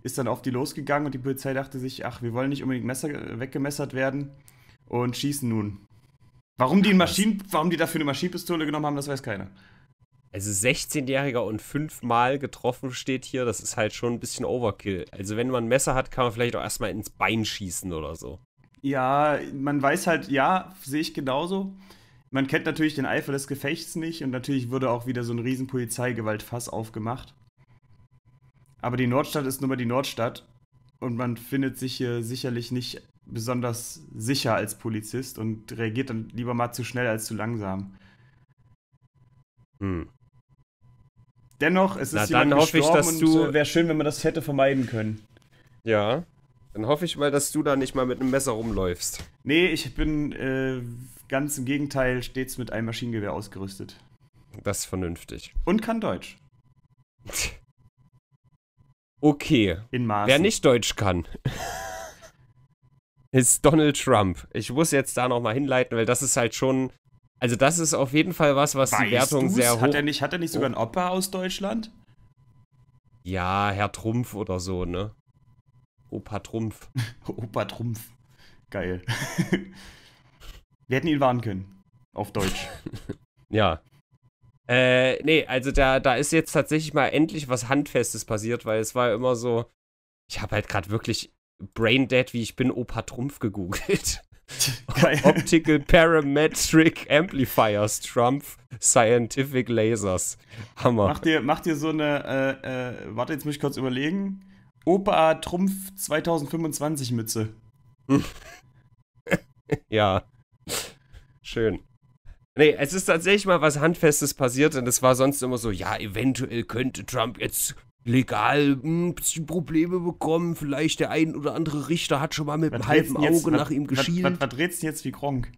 ist dann auf die losgegangen und die Polizei dachte sich, ach, wir wollen nicht unbedingt Messer äh, weggemessert werden und schießen nun. Warum die, Maschinen, warum die dafür eine Maschinenpistole genommen haben, das weiß keiner. Also 16-Jähriger und fünfmal getroffen steht hier, das ist halt schon ein bisschen Overkill. Also wenn man ein Messer hat, kann man vielleicht auch erstmal ins Bein schießen oder so. Ja, man weiß halt, ja, sehe ich genauso. Man kennt natürlich den Eifer des Gefechts nicht und natürlich würde auch wieder so ein riesen Polizeigewaltfass aufgemacht. Aber die Nordstadt ist nun mal die Nordstadt und man findet sich hier sicherlich nicht besonders sicher als Polizist und reagiert dann lieber mal zu schnell als zu langsam. Hm. Dennoch, es Na, ist Na, jemand dann hoffe ich, dass und du wäre schön, wenn man das hätte vermeiden können. Ja, dann hoffe ich mal, dass du da nicht mal mit einem Messer rumläufst. Nee, ich bin äh, ganz im Gegenteil stets mit einem Maschinengewehr ausgerüstet. Das ist vernünftig. Und kann Deutsch. Okay. In Maßen. Wer nicht Deutsch kann, ist Donald Trump. Ich muss jetzt da nochmal hinleiten, weil das ist halt schon. Also, das ist auf jeden Fall was, was weißt die Wertung du's? sehr hoch. Hat er nicht, hat er nicht sogar ein Opa aus Deutschland? Ja, Herr Trumpf oder so, ne? Opa Trumpf. Opa Trumpf. Geil. Wir hätten ihn warnen können. Auf Deutsch. ja. Äh, nee, also da, da ist jetzt tatsächlich mal endlich was Handfestes passiert, weil es war immer so, ich habe halt gerade wirklich Brain Dead, wie ich bin, Opa Trumpf gegoogelt. Optical Parametric Amplifiers, Trumpf Scientific Lasers. Hammer. Mach dir, mach dir so eine, äh, äh, warte, jetzt muss ich kurz überlegen. Opa Trumpf 2025 Mütze. ja. Schön. Nee, es ist tatsächlich mal was Handfestes passiert und es war sonst immer so, ja, eventuell könnte Trump jetzt legal ein hm, bisschen Probleme bekommen. Vielleicht der ein oder andere Richter hat schon mal mit einem halben Auge jetzt, nach ihm geschielt. Was, was, was redst du jetzt wie Gronk?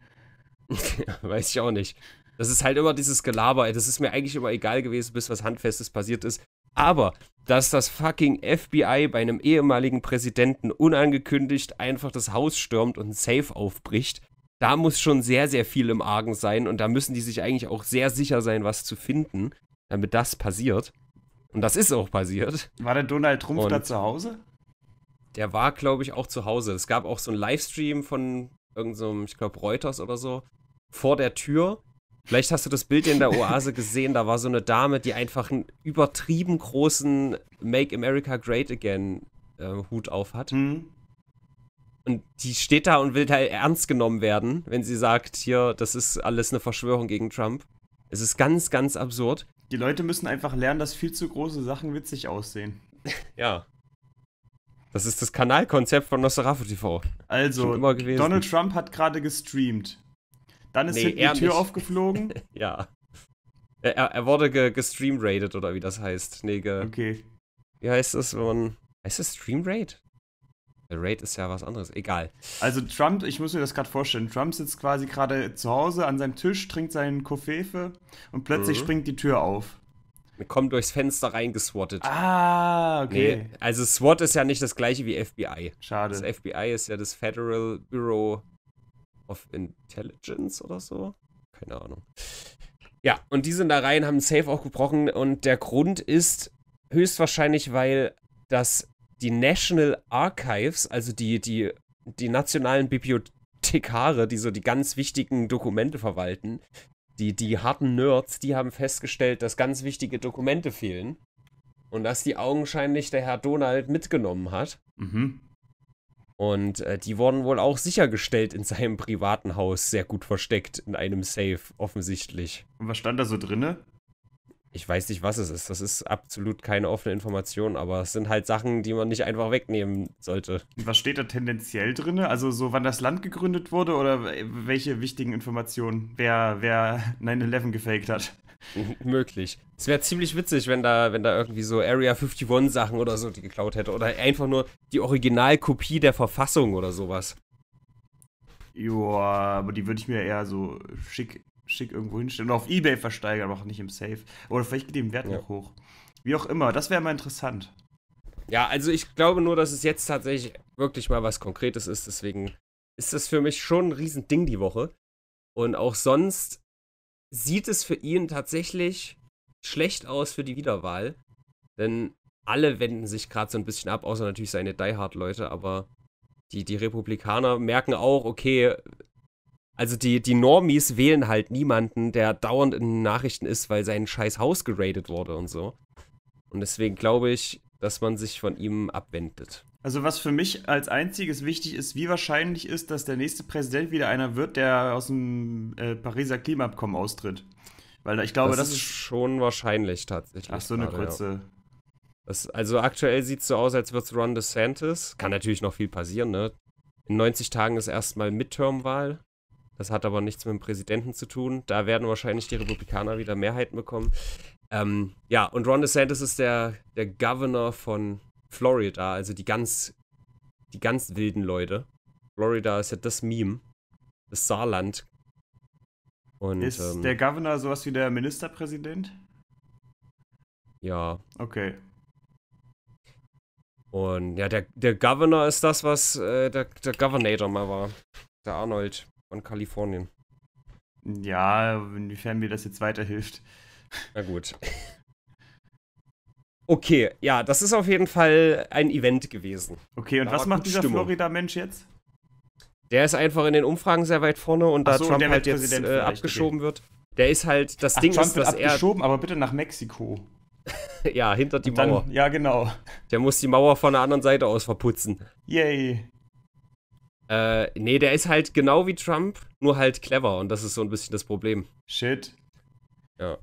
Weiß ich auch nicht. Das ist halt immer dieses Gelaber. Ey. Das ist mir eigentlich immer egal gewesen, bis was Handfestes passiert ist. Aber, dass das fucking FBI bei einem ehemaligen Präsidenten unangekündigt einfach das Haus stürmt und ein Safe aufbricht, da muss schon sehr, sehr viel im Argen sein und da müssen die sich eigentlich auch sehr sicher sein, was zu finden, damit das passiert. Und das ist auch passiert. War der Donald Trump und da zu Hause? Der war, glaube ich, auch zu Hause. Es gab auch so einen Livestream von irgendeinem, so ich glaube, Reuters oder so, vor der Tür. Vielleicht hast du das Bild in der Oase gesehen, da war so eine Dame, die einfach einen übertrieben großen Make America Great Again äh, Hut auf hat. Mhm. Und die steht da und will da ernst genommen werden, wenn sie sagt, hier, das ist alles eine Verschwörung gegen Trump. Es ist ganz, ganz absurd. Die Leute müssen einfach lernen, dass viel zu große Sachen witzig aussehen. ja. Das ist das Kanalkonzept von Nosferatu TV. Also, Donald Trump hat gerade gestreamt. Dann ist nee, hinten die Tür nicht. aufgeflogen. ja. Er, er wurde ge gestreamrated oder wie das heißt. Nee, ge okay. Wie heißt das, wenn man. Heißt das Streamraid? Raid ist ja was anderes, egal. Also Trump, ich muss mir das gerade vorstellen, Trump sitzt quasi gerade zu Hause an seinem Tisch, trinkt seinen Koffefe und plötzlich mhm. springt die Tür auf. Kommt durchs Fenster reingeswattet. Ah, okay. Nee, also SWAT ist ja nicht das gleiche wie FBI. Schade. Das FBI ist ja das Federal Bureau of Intelligence oder so. Keine Ahnung. Ja, und die sind da rein, haben Safe auch gebrochen und der Grund ist höchstwahrscheinlich, weil das die National Archives, also die, die, die nationalen Bibliothekare, die so die ganz wichtigen Dokumente verwalten, die, die harten Nerds, die haben festgestellt, dass ganz wichtige Dokumente fehlen. Und dass die augenscheinlich der Herr Donald mitgenommen hat. Mhm. Und äh, die wurden wohl auch sichergestellt in seinem privaten Haus, sehr gut versteckt, in einem Safe, offensichtlich. Und was stand da so drinne? ich weiß nicht, was es ist. Das ist absolut keine offene Information, aber es sind halt Sachen, die man nicht einfach wegnehmen sollte. Was steht da tendenziell drin? Also so, wann das Land gegründet wurde oder welche wichtigen Informationen? Wer, wer 9-11 gefaked hat? Möglich. Es wäre ziemlich witzig, wenn da, wenn da irgendwie so Area 51 Sachen oder so die geklaut hätte oder einfach nur die Originalkopie der Verfassung oder sowas. Joa, aber die würde ich mir eher so schick schick irgendwo hinstellen oder auf Ebay versteigern, aber auch nicht im Safe. Oder vielleicht geht dem Wert ja. noch hoch. Wie auch immer, das wäre mal interessant. Ja, also ich glaube nur, dass es jetzt tatsächlich wirklich mal was Konkretes ist, deswegen ist das für mich schon ein Riesending die Woche. Und auch sonst sieht es für ihn tatsächlich schlecht aus für die Wiederwahl, denn alle wenden sich gerade so ein bisschen ab, außer natürlich seine Die-Hard-Leute, aber die, die Republikaner merken auch, okay, also die, die Normies wählen halt niemanden, der dauernd in den Nachrichten ist, weil sein scheiß Haus geradet wurde und so. Und deswegen glaube ich, dass man sich von ihm abwendet. Also was für mich als einziges wichtig ist, wie wahrscheinlich ist, dass der nächste Präsident wieder einer wird, der aus dem äh, Pariser Klimaabkommen austritt. Weil ich glaube, das, das ist, schon wahrscheinlich tatsächlich. Ach so eine gerade, kurze. Ja. Das, also aktuell sieht es so aus, als wird Ron DeSantis. Kann natürlich noch viel passieren, ne? In 90 Tagen ist erstmal Midterm-Wahl. Das hat aber nichts mit dem Präsidenten zu tun. Da werden wahrscheinlich die Republikaner wieder Mehrheiten bekommen. Ähm, ja, und Ron DeSantis ist der, der Governor von Florida, also die ganz, die ganz wilden Leute. Florida ist ja das Meme, das Saarland. Und, ist ähm, der Governor sowas wie der Ministerpräsident? Ja. Okay. Und ja, der, der Governor ist das, was äh, der, der Governator mal war. Der Arnold von Kalifornien. Ja, inwiefern mir das jetzt weiterhilft. Na gut. Okay, ja, das ist auf jeden Fall ein Event gewesen. Okay, und da was macht dieser Florida-Mensch jetzt? Der ist einfach in den Umfragen sehr weit vorne und da so, Trump und halt jetzt äh, abgeschoben okay. wird, der ist halt das Ach, Ding Trump ist, wird abgeschoben, er aber bitte nach Mexiko. ja, hinter die dann, Mauer. Ja, genau. Der muss die Mauer von der anderen Seite aus verputzen. Yay. Äh, nee, der ist halt genau wie Trump, nur halt clever und das ist so ein bisschen das Problem. Shit. Ja.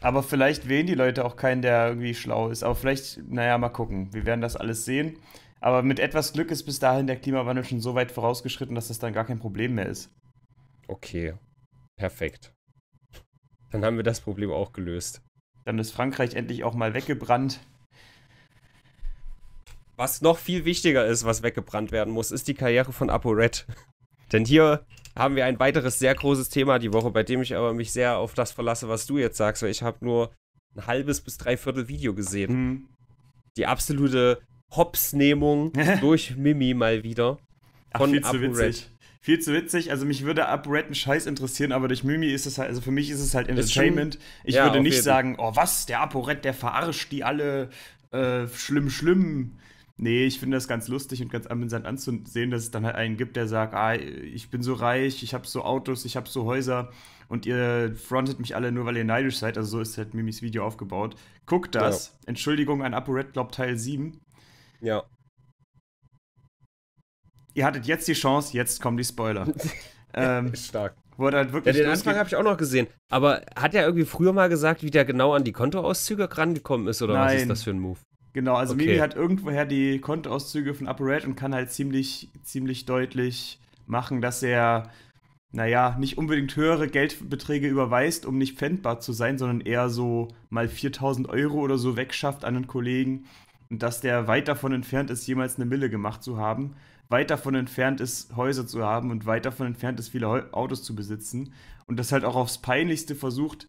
Aber vielleicht wählen die Leute auch keinen, der irgendwie schlau ist. Aber vielleicht, naja, mal gucken. Wir werden das alles sehen. Aber mit etwas Glück ist bis dahin der Klimawandel schon so weit vorausgeschritten, dass das dann gar kein Problem mehr ist. Okay, perfekt. Dann haben wir das Problem auch gelöst. Dann ist Frankreich endlich auch mal weggebrannt. Was noch viel wichtiger ist, was weggebrannt werden muss, ist die Karriere von ApoRed. Denn hier haben wir ein weiteres sehr großes Thema die Woche, bei dem ich aber mich sehr auf das verlasse, was du jetzt sagst, weil ich habe nur ein halbes bis dreiviertel Video gesehen. Hm. Die absolute Hopsnehmung durch Mimi mal wieder von Ach, viel ApoRed. Zu witzig. Viel zu witzig. Also mich würde ApoRed einen Scheiß interessieren, aber durch Mimi ist es halt, also für mich ist es halt Entertainment. Ich ja, würde nicht jeden. sagen, oh was, der ApoRed, der verarscht die alle, äh, schlimm, schlimm. Nee, ich finde das ganz lustig und ganz amüsant anzusehen, dass es dann halt einen gibt, der sagt, ah, ich bin so reich, ich habe so Autos, ich habe so Häuser und ihr frontet mich alle nur, weil ihr neidisch seid. Also so ist halt Mimis Video aufgebaut. Guckt das. Ja. Entschuldigung an Apo Glob Teil 7. Ja. Ihr hattet jetzt die Chance, jetzt kommen die Spoiler. ähm, Stark. Wurde halt wirklich ja, den Anfang habe ich auch noch gesehen. Aber hat er irgendwie früher mal gesagt, wie der genau an die Kontoauszüge rangekommen ist oder Nein. was ist das für ein Move? Genau, also okay. Mimi hat irgendwoher die Kontoauszüge von Upper Red und kann halt ziemlich, ziemlich deutlich machen, dass er, naja, nicht unbedingt höhere Geldbeträge überweist, um nicht pfändbar zu sein, sondern eher so mal 4000 Euro oder so wegschafft an einen Kollegen und dass der weit davon entfernt ist, jemals eine Mille gemacht zu haben, weit davon entfernt ist, Häuser zu haben und weit davon entfernt ist, viele Autos zu besitzen und das halt auch aufs Peinlichste versucht,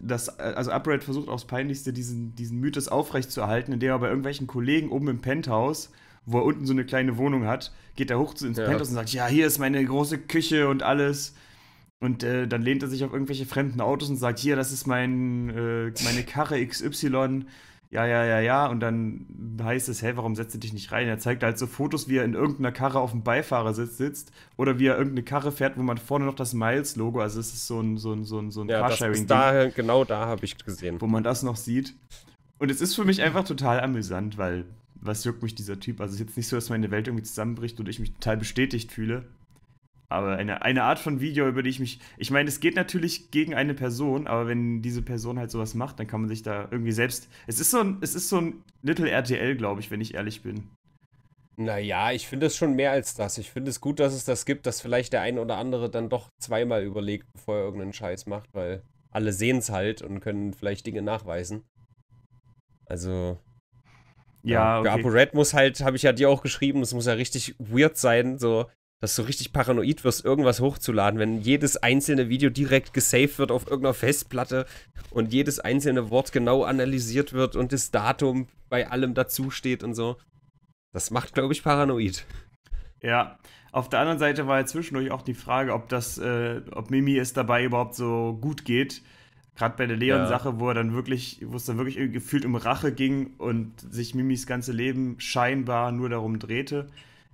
das, äh, also Upright versucht aufs Peinlichste diesen, diesen Mythos aufrechtzuerhalten, indem er bei irgendwelchen Kollegen oben im Penthouse, wo er unten so eine kleine Wohnung hat, geht er hoch ins ja. Penthouse und sagt, ja, hier ist meine große Küche und alles. Und äh, dann lehnt er sich auf irgendwelche fremden Autos und sagt, hier, das ist mein, äh, meine Karre XY ja, ja, ja, ja. Und dann heißt es, hey, warum setzt du dich nicht rein? Er zeigt halt so Fotos, wie er in irgendeiner Karre auf dem Beifahrersitz sitzt oder wie er irgendeine Karre fährt, wo man vorne noch das Miles-Logo, also es ist so ein, so ein, so ein, so ein ja, Carsharing. Da, genau da habe ich gesehen. Wo man das noch sieht. Und es ist für mich einfach total amüsant, weil was juckt mich dieser Typ? Also es ist jetzt nicht so, dass meine Welt irgendwie zusammenbricht und ich mich total bestätigt fühle. Aber eine, eine Art von Video, über die ich mich. Ich meine, es geht natürlich gegen eine Person, aber wenn diese Person halt sowas macht, dann kann man sich da irgendwie selbst. Es ist so ein, es ist so ein Little RTL, glaube ich, wenn ich ehrlich bin. Naja, ich finde es schon mehr als das. Ich finde es gut, dass es das gibt, dass vielleicht der ein oder andere dann doch zweimal überlegt, bevor er irgendeinen Scheiß macht, weil alle sehen es halt und können vielleicht Dinge nachweisen. Also, ja, okay. Apo Red muss halt, habe ich ja dir auch geschrieben, es muss ja richtig weird sein, so dass du richtig paranoid wirst, irgendwas hochzuladen, wenn jedes einzelne Video direkt gesaved wird auf irgendeiner Festplatte und jedes einzelne Wort genau analysiert wird und das Datum bei allem dazusteht und so. Das macht, glaube ich, paranoid. Ja, auf der anderen Seite war ja zwischendurch auch die Frage, ob das, äh, ob Mimi es dabei überhaupt so gut geht. Gerade bei der Leon-Sache, ja. wo er dann wirklich, wo es dann wirklich gefühlt um Rache ging und sich Mimis ganze Leben scheinbar nur darum drehte.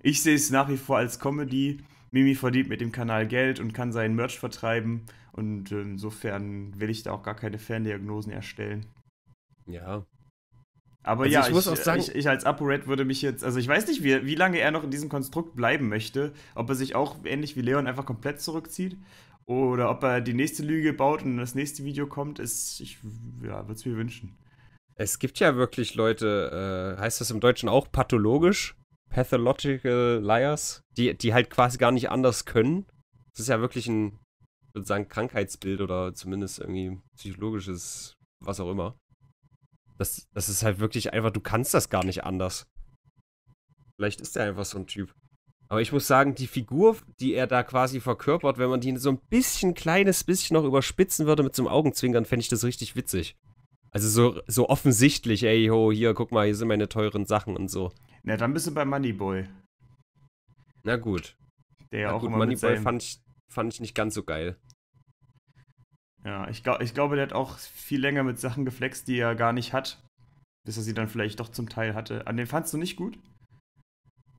Ich sehe es nach wie vor als Comedy. Mimi verdient mit dem Kanal Geld und kann seinen Merch vertreiben. Und äh, insofern will ich da auch gar keine Ferndiagnosen erstellen. Ja. Aber also ja, ich, ich, auch sagen, ich, ich als ApoRed würde mich jetzt, also ich weiß nicht, wie, wie lange er noch in diesem Konstrukt bleiben möchte, ob er sich auch ähnlich wie Leon einfach komplett zurückzieht oder ob er die nächste Lüge baut und das nächste Video kommt, ist, ich ja, würde es mir wünschen. Es gibt ja wirklich Leute, äh, heißt das im Deutschen auch pathologisch? Pathological Liars, die, die halt quasi gar nicht anders können. Das ist ja wirklich ein, würde sagen, Krankheitsbild oder zumindest irgendwie psychologisches, was auch immer. Das, das ist halt wirklich einfach, du kannst das gar nicht anders. Vielleicht ist er einfach so ein Typ. Aber ich muss sagen, die Figur, die er da quasi verkörpert, wenn man die so ein bisschen, kleines bisschen noch überspitzen würde mit so einem Augenzwinkern, fände ich das richtig witzig. Also so, so offensichtlich, ey, ho, hier, guck mal, hier sind meine teuren Sachen und so. Na, dann bist du bei Moneyboy. Na gut. Der ja auch gut, immer Moneyboy fand ich, fand ich nicht ganz so geil. Ja, ich, glaub, ich glaube, der hat auch viel länger mit Sachen geflext, die er gar nicht hat. Bis er sie dann vielleicht doch zum Teil hatte. An den fandst du nicht gut?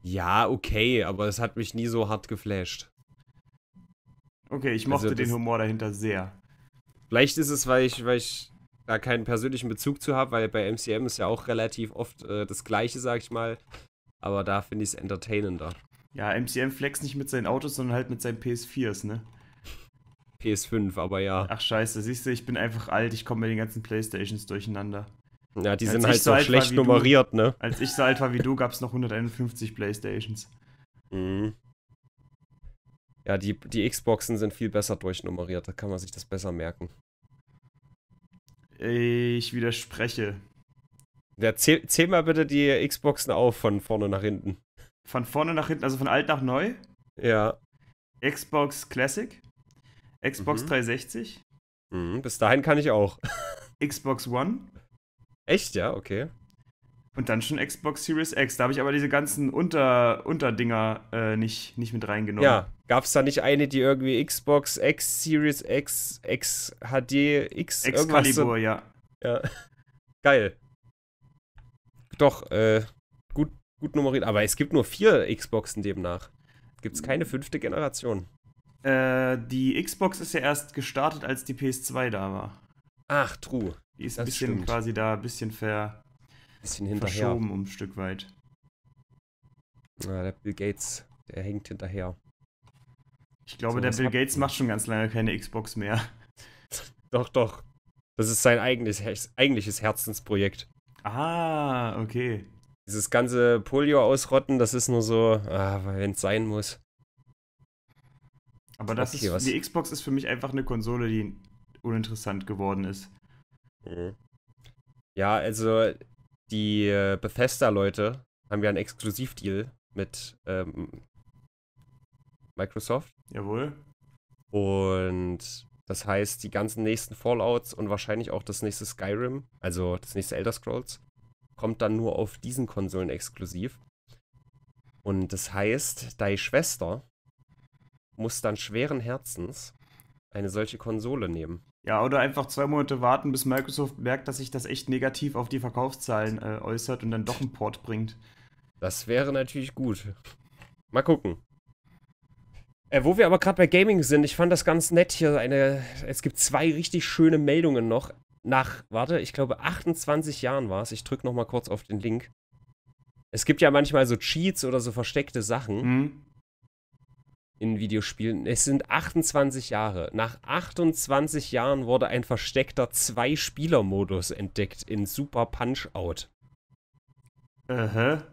Ja, okay, aber es hat mich nie so hart geflasht. Okay, ich mochte also das, den Humor dahinter sehr. Vielleicht ist es, weil ich, weil ich da keinen persönlichen Bezug zu habe, weil bei MCM ist ja auch relativ oft äh, das Gleiche, sag ich mal. Aber da finde ich es entertainender. Ja, MCM flex nicht mit seinen Autos, sondern halt mit seinen PS4s, ne? PS5, aber ja. Ach scheiße, siehst du, ich bin einfach alt, ich komme mit den ganzen Playstations durcheinander. Ja, die als sind halt so, so schlecht nummeriert, du, ne? Als ich so alt war wie du, gab es noch 151 Playstations. Mhm. Ja, die, die Xboxen sind viel besser durchnummeriert, da kann man sich das besser merken. Ich widerspreche. Ja, zähl, zähl mal bitte die Xboxen auf von vorne nach hinten. Von vorne nach hinten, also von alt nach neu? Ja. Xbox Classic, Xbox mhm. 360. Mhm, bis dahin kann ich auch. Xbox One. Echt, ja, okay. Und dann schon Xbox Series X. Da habe ich aber diese ganzen Unter, Unterdinger äh, nicht, nicht mit reingenommen. Ja, gab es da nicht eine, die irgendwie Xbox X Series X, X HD, X Excalibur, so? ja. Ja. Geil. Doch, äh, gut, gut nummeriert. Aber es gibt nur vier Xboxen demnach. Gibt es keine fünfte Generation. Äh, die Xbox ist ja erst gestartet, als die PS2 da war. Ach, true. Die ist das ein bisschen stimmt. quasi da ein bisschen ver bisschen hinterher. Verschoben um ein Stück weit. Ja, der Bill Gates, der hängt hinterher. Ich glaube, so, der Bill Gates macht schon ganz lange keine Xbox mehr. Doch, doch. Das ist sein eigenes, eigentliches Herzensprojekt. Ah, okay. Dieses ganze Polio ausrotten, das ist nur so, ah, wenn es sein muss. Aber das okay, ist, was? die Xbox ist für mich einfach eine Konsole, die uninteressant geworden ist. Mhm. Ja, also die äh, Bethesda-Leute haben ja einen Exklusivdeal mit ähm, Microsoft. Jawohl. Und das heißt, die ganzen nächsten Fallouts und wahrscheinlich auch das nächste Skyrim, also das nächste Elder Scrolls, kommt dann nur auf diesen Konsolen exklusiv. Und das heißt, deine Schwester muss dann schweren Herzens eine solche Konsole nehmen. Ja, oder einfach zwei Monate warten, bis Microsoft merkt, dass sich das echt negativ auf die Verkaufszahlen äh, äußert und dann doch einen Port bringt. Das wäre natürlich gut. Mal gucken. Äh, wo wir aber gerade bei Gaming sind, ich fand das ganz nett hier. Eine, es gibt zwei richtig schöne Meldungen noch. Nach, warte, ich glaube 28 Jahren war es. Ich drücke nochmal kurz auf den Link. Es gibt ja manchmal so Cheats oder so versteckte Sachen. Mhm in Videospielen. Es sind 28 Jahre. Nach 28 Jahren wurde ein versteckter Zwei-Spieler-Modus entdeckt in Super Punch-Out. Aha.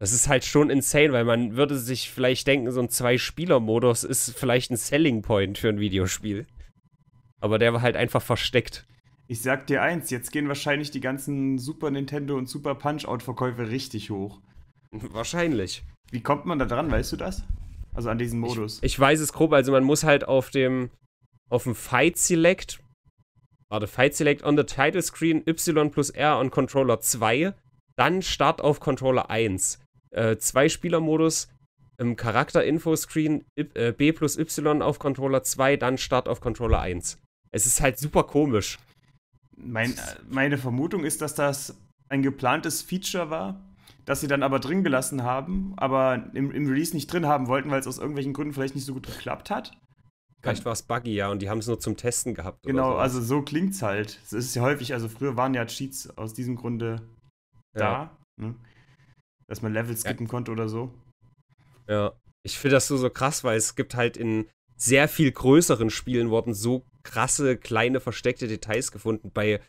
Das ist halt schon insane, weil man würde sich vielleicht denken, so ein Zwei-Spieler-Modus ist vielleicht ein Selling Point für ein Videospiel. Aber der war halt einfach versteckt. Ich sag dir eins, jetzt gehen wahrscheinlich die ganzen Super Nintendo und Super Punch-Out-Verkäufe richtig hoch. Wahrscheinlich. Wie kommt man da dran, weißt du das? Also an diesen Modus. Ich, ich weiß es grob, also man muss halt auf dem, auf dem Fight Select, warte, Fight Select on the Title Screen, Y plus R on Controller 2, dann Start auf Controller 1. Äh, Zwei-Spieler-Modus, im Charakter-Info-Screen äh, B plus Y auf Controller 2, dann Start auf Controller 1. Es ist halt super komisch. Mein, äh, meine Vermutung ist, dass das ein geplantes Feature war, das sie dann aber drin gelassen haben, aber im, im Release nicht drin haben wollten, weil es aus irgendwelchen Gründen vielleicht nicht so gut geklappt hat. Vielleicht war es buggy, ja, und die haben es nur zum Testen gehabt. Genau, so. also so klingt es halt. Es ist ja häufig, also früher waren ja Cheats aus diesem Grunde da, ja. ne? dass man Level skippen ja. konnte oder so. Ja, ich finde das so, so krass, weil es gibt halt in sehr viel größeren Spielen wurden so krasse, kleine, versteckte Details gefunden. Bei,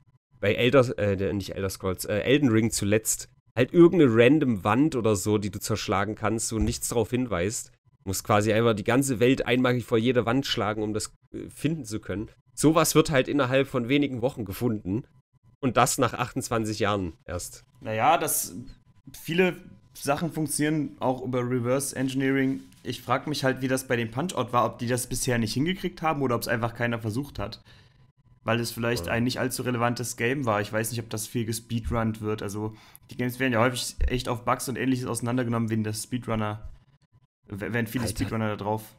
bei Elder, äh, nicht Elder Scrolls, äh, Elden Ring zuletzt halt irgendeine random Wand oder so, die du zerschlagen kannst, wo nichts darauf hinweist. Du musst quasi einfach die ganze Welt einmalig vor jede Wand schlagen, um das äh, finden zu können. Sowas wird halt innerhalb von wenigen Wochen gefunden. Und das nach 28 Jahren erst. Naja, das. Viele Sachen funktionieren auch über Reverse Engineering. Ich frage mich halt, wie das bei dem Punch-Out war, ob die das bisher nicht hingekriegt haben oder ob es einfach keiner versucht hat weil es vielleicht ja. ein nicht allzu relevantes Game war. Ich weiß nicht, ob das viel gespeedrunnt wird. Also die Games werden ja häufig echt auf Bugs und ähnliches auseinandergenommen, wenn das Speedrunner, wenn viele Alter. Speedrunner da drauf.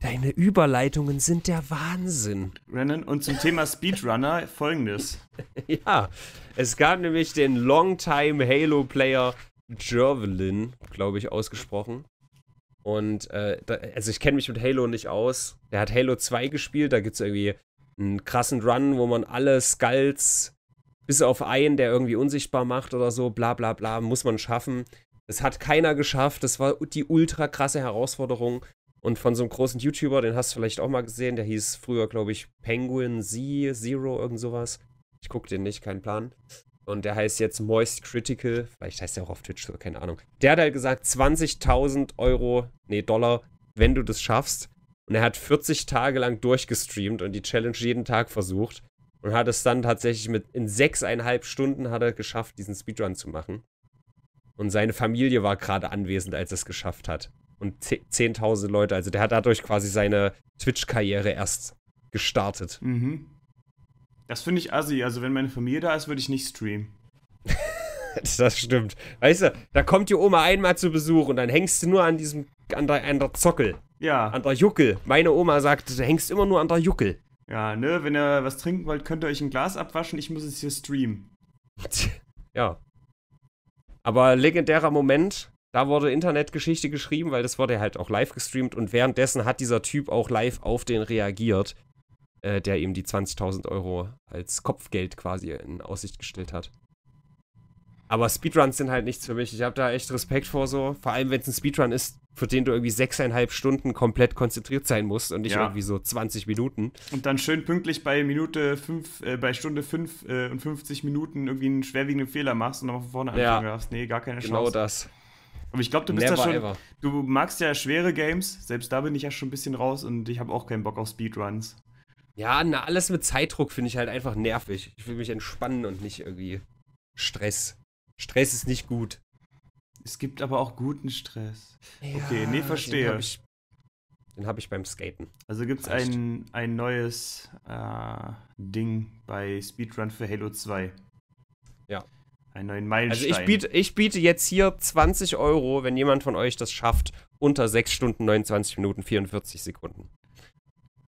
Deine Überleitungen sind der Wahnsinn. Rennen und zum Thema Speedrunner folgendes. ja, es gab nämlich den Longtime Halo Player Jervelin, glaube ich, ausgesprochen. Und äh, da, also ich kenne mich mit Halo nicht aus. Der hat Halo 2 gespielt, da gibt es irgendwie einen krassen Run, wo man alle Skulls bis auf einen, der irgendwie unsichtbar macht oder so, bla bla bla, muss man schaffen. Das hat keiner geschafft. Das war die ultra krasse Herausforderung. Und von so einem großen YouTuber, den hast du vielleicht auch mal gesehen, der hieß früher, glaube ich, Penguin Z, Zero, irgend sowas. Ich gucke den nicht, kein Plan. Und der heißt jetzt Moist Critical. Vielleicht heißt der auch auf Twitch keine Ahnung. Der hat halt gesagt, 20.000 Euro, nee, Dollar, wenn du das schaffst. Und er hat 40 Tage lang durchgestreamt und die Challenge jeden Tag versucht. Und hat es dann tatsächlich mit in sechseinhalb Stunden hat er geschafft, diesen Speedrun zu machen. Und seine Familie war gerade anwesend, als er es geschafft hat. Und 10.000 Leute, also der hat dadurch quasi seine Twitch-Karriere erst gestartet. Mhm. Das finde ich assi. Also, wenn meine Familie da ist, würde ich nicht streamen. das stimmt. Weißt du, da kommt die Oma einmal zu Besuch und dann hängst du nur an diesem, an der, an der Zockel. Ja. An der Juckel. Meine Oma sagt, du hängst immer nur an der Juckel. Ja, ne, wenn ihr was trinken wollt, könnt ihr euch ein Glas abwaschen. Ich muss es hier streamen. ja. Aber legendärer Moment, da wurde Internetgeschichte geschrieben, weil das wurde halt auch live gestreamt und währenddessen hat dieser Typ auch live auf den reagiert, äh, der ihm die 20.000 Euro als Kopfgeld quasi in Aussicht gestellt hat. Aber Speedruns sind halt nichts für mich. Ich habe da echt Respekt vor so. Vor allem, wenn es ein Speedrun ist, für den du irgendwie sechseinhalb Stunden komplett konzentriert sein musst und nicht ja. irgendwie so 20 Minuten. Und dann schön pünktlich bei Minute 5, äh, bei Stunde 5 äh, und 50 Minuten irgendwie einen schwerwiegenden Fehler machst und dann von vorne anfangen darfst. Nee, gar keine genau Chance. Genau das. Aber ich glaube, du bist Never, da schon. Ever. Du magst ja schwere Games, selbst da bin ich ja schon ein bisschen raus und ich habe auch keinen Bock auf Speedruns. Ja, na, alles mit Zeitdruck finde ich halt einfach nervig. Ich will mich entspannen und nicht irgendwie Stress. Stress ist nicht gut. Es gibt aber auch guten Stress. Ja, okay, nee, verstehe. Den habe ich, hab ich, beim Skaten. Also gibt es ein, ein neues äh, Ding bei Speedrun für Halo 2. Ja. Einen neuen Meilenstein. Also ich biete, ich biete jetzt hier 20 Euro, wenn jemand von euch das schafft, unter 6 Stunden, 29 Minuten, 44 Sekunden.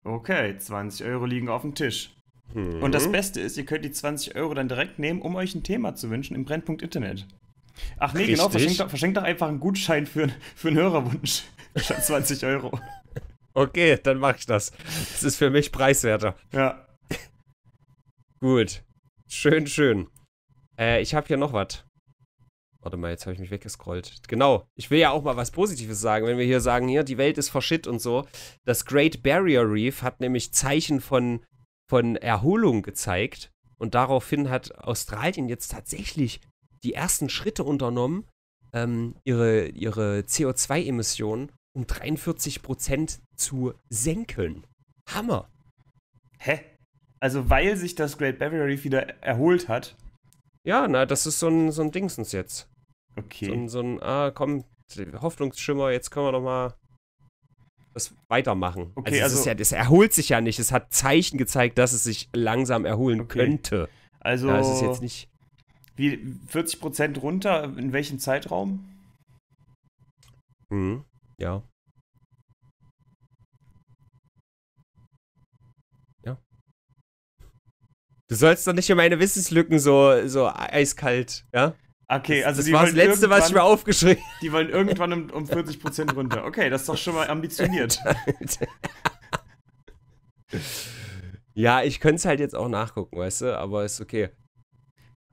Okay, 20 Euro liegen auf dem Tisch. Mhm. Und das mhm. Beste ist, ihr könnt die 20 Euro dann direkt nehmen, um euch ein Thema zu wünschen im Brennpunkt Internet. Ach nee, genau, Richtig. genau, verschenkt, doch, verschenkt doch einfach einen Gutschein für, für einen Hörerwunsch statt 20 Euro. Okay, dann mache ich das. Das ist für mich preiswerter. Ja. Gut. Schön, schön. Äh, ich habe hier noch was. Warte mal, jetzt habe ich mich weggescrollt. Genau, ich will ja auch mal was Positives sagen, wenn wir hier sagen, hier, die Welt ist verschitt und so. Das Great Barrier Reef hat nämlich Zeichen von von Erholung gezeigt. Und daraufhin hat Australien jetzt tatsächlich die ersten Schritte unternommen, ähm, ihre, ihre CO2-Emissionen um 43 Prozent zu senken. Hammer. Hä? Also weil sich das Great Barrier Reef wieder erholt hat? Ja, na, das ist so ein, so ein Dingsens jetzt. Okay. So ein, so ein ah, komm, Hoffnungsschimmer, jetzt können wir doch mal das weitermachen. Also okay, also, also es, ja, es, erholt sich ja nicht. Es hat Zeichen gezeigt, dass es sich langsam erholen okay. könnte. Also ja, es ist jetzt nicht. Wie 40 Prozent runter? In welchem Zeitraum? Mhm. Ja. Ja. Du sollst doch nicht in meine Wissenslücken so, so eiskalt, ja? Okay, also das, das war das Letzte, was ich mir aufgeschrieben habe. Die wollen irgendwann um, um 40% runter. Okay, das ist doch schon mal ambitioniert. ja, ich könnte es halt jetzt auch nachgucken, weißt du, aber ist okay.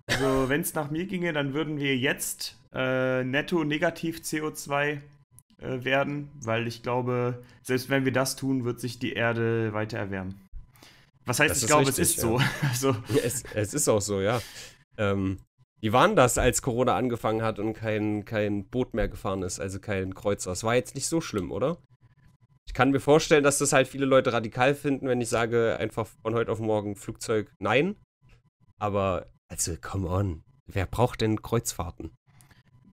Also, wenn es nach mir ginge, dann würden wir jetzt äh, netto negativ CO2 äh, werden, weil ich glaube, selbst wenn wir das tun, wird sich die Erde weiter erwärmen. Was heißt, das ich glaube, richtig, es ist ja. so. also, ja, es, es ist auch so, ja. Ähm, wie waren das, als Corona angefangen hat und kein, kein Boot mehr gefahren ist, also kein Kreuzer? Es war jetzt nicht so schlimm, oder? Ich kann mir vorstellen, dass das halt viele Leute radikal finden, wenn ich sage, einfach von heute auf morgen Flugzeug nein. Aber, also, come on. Wer braucht denn Kreuzfahrten?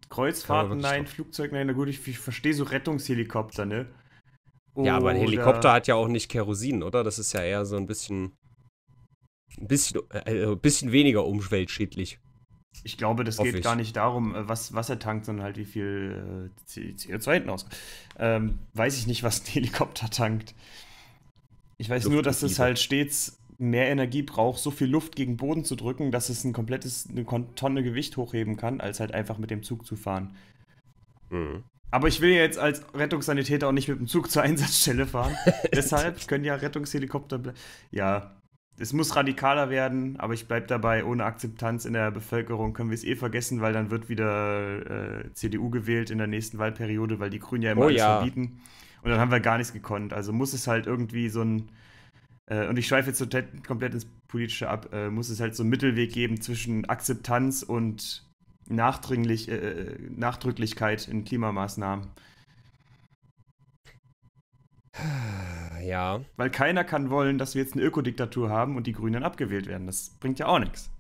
Kreuzfahrten nein, drauf. Flugzeug nein. Na gut, ich, ich verstehe so Rettungshelikopter, ne? Oder ja, aber ein Helikopter hat ja auch nicht Kerosin, oder? Das ist ja eher so ein bisschen. Ein bisschen, äh, also ein bisschen weniger umweltschädlich. Ich glaube, das geht ich. gar nicht darum, äh, was, was er tankt, sondern halt wie viel äh, CO2 hinten aus. Ähm, weiß ich nicht, was ein Helikopter tankt. Ich weiß Luft nur, dass es halt stets mehr Energie braucht, so viel Luft gegen Boden zu drücken, dass es ein komplettes eine Tonne Gewicht hochheben kann, als halt einfach mit dem Zug zu fahren. Mhm. Aber ich will ja jetzt als Rettungssanitäter auch nicht mit dem Zug zur Einsatzstelle fahren. Deshalb können ja Rettungshelikopter. Ja, es muss radikaler werden, aber ich bleibe dabei, ohne Akzeptanz in der Bevölkerung können wir es eh vergessen, weil dann wird wieder äh, CDU gewählt in der nächsten Wahlperiode, weil die Grünen ja immer oh, alles ja. verbieten. Und dann haben wir gar nichts gekonnt. Also muss es halt irgendwie so ein, äh, und ich schweife jetzt so komplett ins Politische ab, äh, muss es halt so einen Mittelweg geben zwischen Akzeptanz und Nachdringlich, äh, äh, Nachdrücklichkeit in Klimamaßnahmen. Ja. Weil keiner kann wollen, dass wir jetzt eine Ökodiktatur haben und die Grünen abgewählt werden. Das bringt ja auch nichts.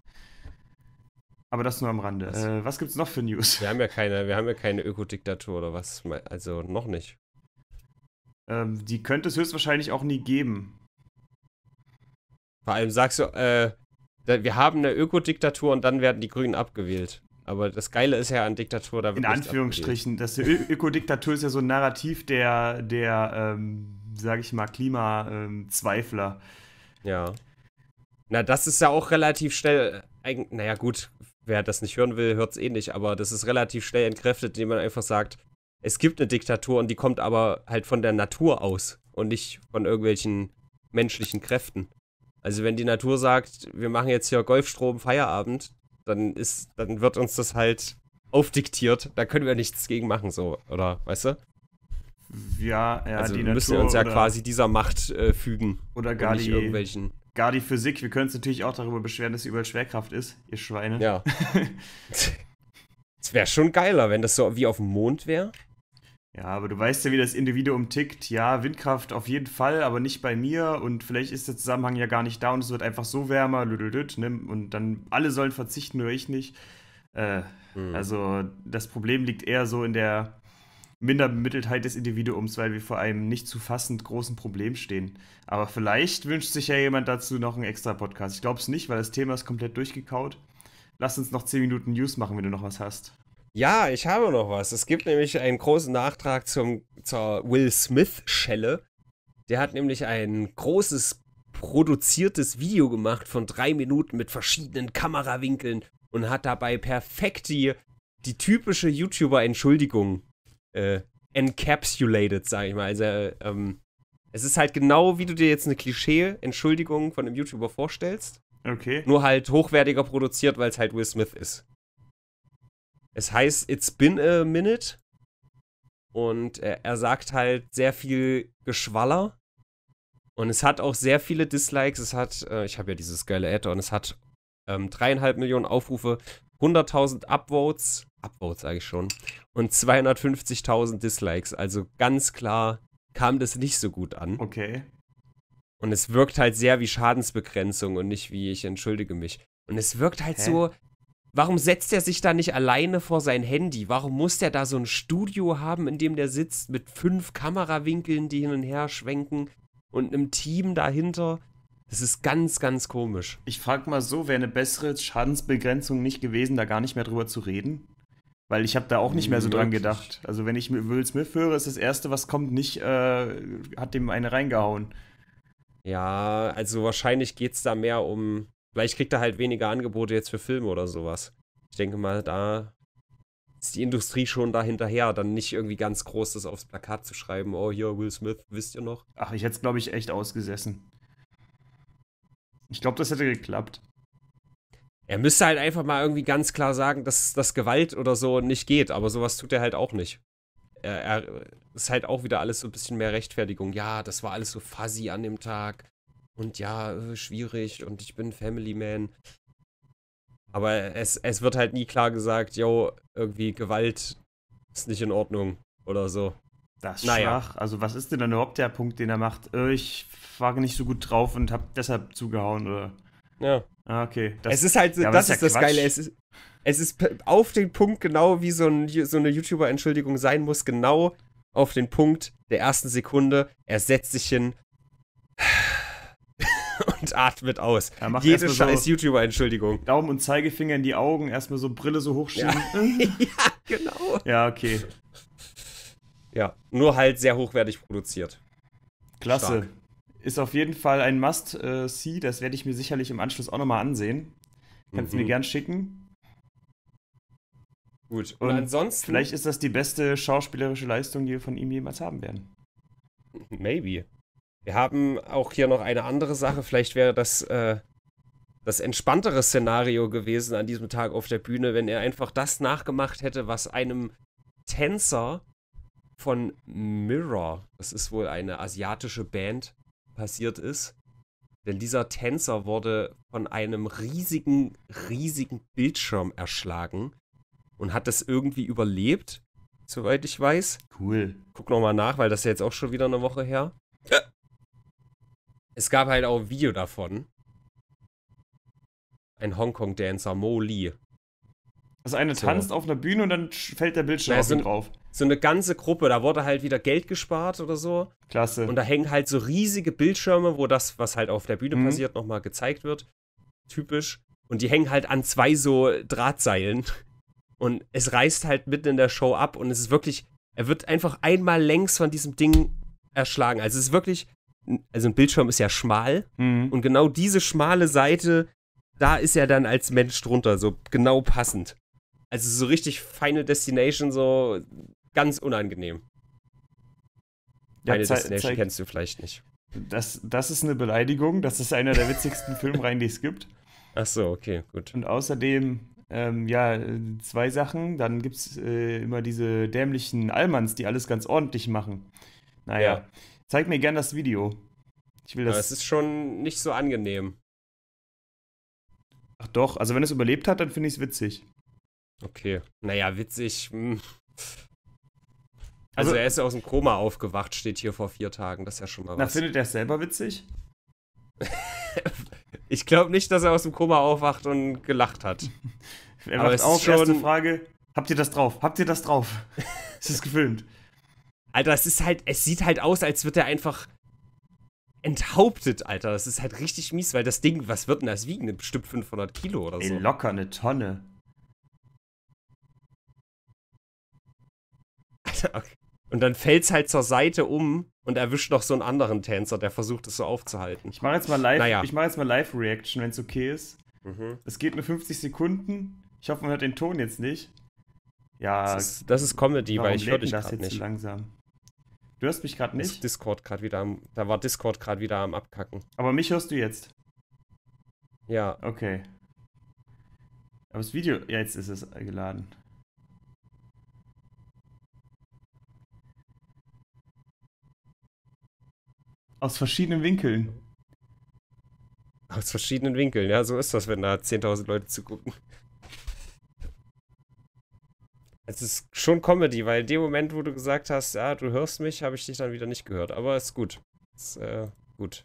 Aber das nur am Rande. Äh, was gibt's noch für News? Wir haben ja keine, wir haben ja keine Ökodiktatur oder was. Also noch nicht. Ähm, die könnte es höchstwahrscheinlich auch nie geben. Vor allem sagst du, äh, wir haben eine Ökodiktatur und dann werden die Grünen abgewählt. Aber das Geile ist ja an Diktatur da wird In Anführungsstrichen, das Ökodiktatur ist ja so ein Narrativ der, der ähm, sage ich mal, Klimazweifler. ja. Na, das ist ja auch relativ schnell. Naja, gut, wer das nicht hören will, hört es eh nicht, aber das ist relativ schnell entkräftet, indem man einfach sagt, es gibt eine Diktatur und die kommt aber halt von der Natur aus und nicht von irgendwelchen menschlichen Kräften. Also wenn die Natur sagt, wir machen jetzt hier Golfstrom Feierabend, dann ist, dann wird uns das halt aufdiktiert. Da können wir nichts gegen machen, so, oder weißt du? Ja, ja, also die wir müssen Natur uns ja quasi dieser Macht äh, fügen. Oder gar nicht die, irgendwelchen. Gar die Physik. Wir können uns natürlich auch darüber beschweren, dass sie überall Schwerkraft ist, ihr Schweine. Ja. Es wäre schon geiler, wenn das so wie auf dem Mond wäre. Ja, aber du weißt ja, wie das Individuum tickt. Ja, Windkraft auf jeden Fall, aber nicht bei mir. Und vielleicht ist der Zusammenhang ja gar nicht da und es wird einfach so wärmer. ne? Und dann alle sollen verzichten, nur ich nicht. Äh, mhm. Also das Problem liegt eher so in der Minderbemitteltheit des Individuums, weil wir vor einem nicht zu fassend großen Problem stehen. Aber vielleicht wünscht sich ja jemand dazu noch einen extra Podcast. Ich glaube es nicht, weil das Thema ist komplett durchgekaut. Lass uns noch 10 Minuten News machen, wenn du noch was hast. Ja, ich habe noch was. Es gibt nämlich einen großen Nachtrag zum, zur Will Smith-Schelle. Der hat nämlich ein großes produziertes Video gemacht von drei Minuten mit verschiedenen Kamerawinkeln und hat dabei perfekt die, die typische YouTuber-Entschuldigung äh, encapsulated, sag ich mal. Also, ähm, es ist halt genau, wie du dir jetzt eine Klischee-Entschuldigung von einem YouTuber vorstellst. Okay. Nur halt hochwertiger produziert, weil es halt Will Smith ist. Es heißt, it's been a minute. Und äh, er sagt halt sehr viel Geschwaller. Und es hat auch sehr viele Dislikes. Es hat, äh, ich habe ja dieses geile Add-on, es hat ähm, Millionen Aufrufe, 100.000 Upvotes, Upvotes sage ich schon, und 250.000 Dislikes. Also ganz klar kam das nicht so gut an. Okay. Und es wirkt halt sehr wie Schadensbegrenzung und nicht wie ich entschuldige mich. Und es wirkt halt Hä? so, Warum setzt er sich da nicht alleine vor sein Handy? Warum muss der da so ein Studio haben, in dem der sitzt, mit fünf Kamerawinkeln, die hin und her schwenken und einem Team dahinter? Das ist ganz, ganz komisch. Ich frag mal so, wäre eine bessere Schadensbegrenzung nicht gewesen, da gar nicht mehr drüber zu reden? Weil ich habe da auch nicht mehr so dran gedacht. Also wenn ich Will Smith höre, ist das Erste, was kommt, nicht, äh, hat dem eine reingehauen. Ja, also wahrscheinlich geht es da mehr um weil ich krieg da halt weniger Angebote jetzt für Filme oder sowas. Ich denke mal, da ist die Industrie schon da hinterher, dann nicht irgendwie ganz groß das aufs Plakat zu schreiben, oh hier, Will Smith, wisst ihr noch? Ach, ich hätte es, glaube ich, echt ausgesessen. Ich glaube, das hätte geklappt. Er müsste halt einfach mal irgendwie ganz klar sagen, dass das Gewalt oder so nicht geht, aber sowas tut er halt auch nicht. Er, er ist halt auch wieder alles so ein bisschen mehr Rechtfertigung. Ja, das war alles so fuzzy an dem Tag und ja, schwierig und ich bin Family Man. Aber es, es wird halt nie klar gesagt, yo, irgendwie Gewalt ist nicht in Ordnung oder so. Das ist naja. schwach. Also was ist denn dann überhaupt der Punkt, den er macht? Äh, ich war nicht so gut drauf und hab deshalb zugehauen oder... Ja. Ah, okay. Das, es ist halt, ja, das, ist, ja ist das Geile. Es ist, es ist auf den Punkt genau, wie so, ein, so eine YouTuber-Entschuldigung sein muss, genau auf den Punkt der ersten Sekunde. Er setzt sich hin, und atmet aus. Ja, Jede scheiß so YouTuber, Entschuldigung. Daumen und Zeigefinger in die Augen, erstmal so Brille so hochschieben. Ja. Mhm. ja, genau. Ja, okay. Ja, nur halt sehr hochwertig produziert. Klasse. Stark. Ist auf jeden Fall ein Must-See, äh, das werde ich mir sicherlich im Anschluss auch nochmal ansehen. Kannst du mhm. mir gern schicken. Gut, und, und ansonsten. Vielleicht ist das die beste schauspielerische Leistung, die wir von ihm jemals haben werden. Maybe. Wir haben auch hier noch eine andere Sache. Vielleicht wäre das äh, das entspanntere Szenario gewesen an diesem Tag auf der Bühne, wenn er einfach das nachgemacht hätte, was einem Tänzer von Mirror, das ist wohl eine asiatische Band, passiert ist. Denn dieser Tänzer wurde von einem riesigen, riesigen Bildschirm erschlagen und hat das irgendwie überlebt, soweit ich weiß. Cool. Guck nochmal nach, weil das ist ja jetzt auch schon wieder eine Woche her. Es gab halt auch ein Video davon. Ein Hongkong-Dancer, Mo Lee. Also eine so. tanzt auf einer Bühne und dann fällt der Bildschirm naja, auf so ein, drauf. So eine ganze Gruppe, da wurde halt wieder Geld gespart oder so. Klasse. Und da hängen halt so riesige Bildschirme, wo das, was halt auf der Bühne mhm. passiert, nochmal gezeigt wird. Typisch. Und die hängen halt an zwei so Drahtseilen. Und es reißt halt mitten in der Show ab und es ist wirklich, er wird einfach einmal längs von diesem Ding erschlagen. Also es ist wirklich also ein Bildschirm ist ja schmal mhm. und genau diese schmale Seite, da ist er dann als Mensch drunter, so genau passend. Also so richtig Final Destination, so ganz unangenehm. Ja, Destination kennst du vielleicht nicht. Das, das ist eine Beleidigung, das ist einer der witzigsten Filmreihen, die es gibt. Ach so, okay, gut. Und außerdem, ähm, ja, zwei Sachen. Dann gibt es äh, immer diese dämlichen Allmanns, die alles ganz ordentlich machen. Naja. Ja. Zeig mir gern das Video. Ich will das. Aber es ist schon nicht so angenehm. Ach doch, also wenn es überlebt hat, dann finde ich es witzig. Okay. Naja, witzig. Hm. Also, also, er ist ja aus dem Koma aufgewacht, steht hier vor vier Tagen. Das ist ja schon mal was. Na, findet er es selber witzig? ich glaube nicht, dass er aus dem Koma aufwacht und gelacht hat. er wacht auch auf, schon... erste Frage. Habt ihr das drauf? Habt ihr das drauf? es ist gefilmt. Alter, es ist halt, es sieht halt aus, als wird er einfach enthauptet, Alter. Das ist halt richtig mies, weil das Ding, was wird denn das wiegen? Bestimmt 500 Kilo oder so. Ey, locker eine Tonne. Alter, okay. Und dann fällt's halt zur Seite um und erwischt noch so einen anderen Tänzer, der versucht es so aufzuhalten. Ich mache jetzt mal live, naja. ich mache jetzt mal Live Reaction, wenn's okay ist. Mhm. Es geht nur 50 Sekunden. Ich hoffe, man hört den Ton jetzt nicht. Ja, das ist, das ist Comedy, weil ich höre dich das nicht. So langsam. Du hörst mich gerade nicht? Discord gerade wieder am, da war Discord gerade wieder am Abkacken. Aber mich hörst du jetzt? Ja. Okay. Aber das Video, ja, jetzt ist es geladen. Aus verschiedenen Winkeln. Aus verschiedenen Winkeln, ja, so ist das, wenn da 10.000 Leute zugucken. Es ist schon Comedy, weil in dem Moment, wo du gesagt hast, ja, du hörst mich, habe ich dich dann wieder nicht gehört. Aber ist gut. Ist äh, gut.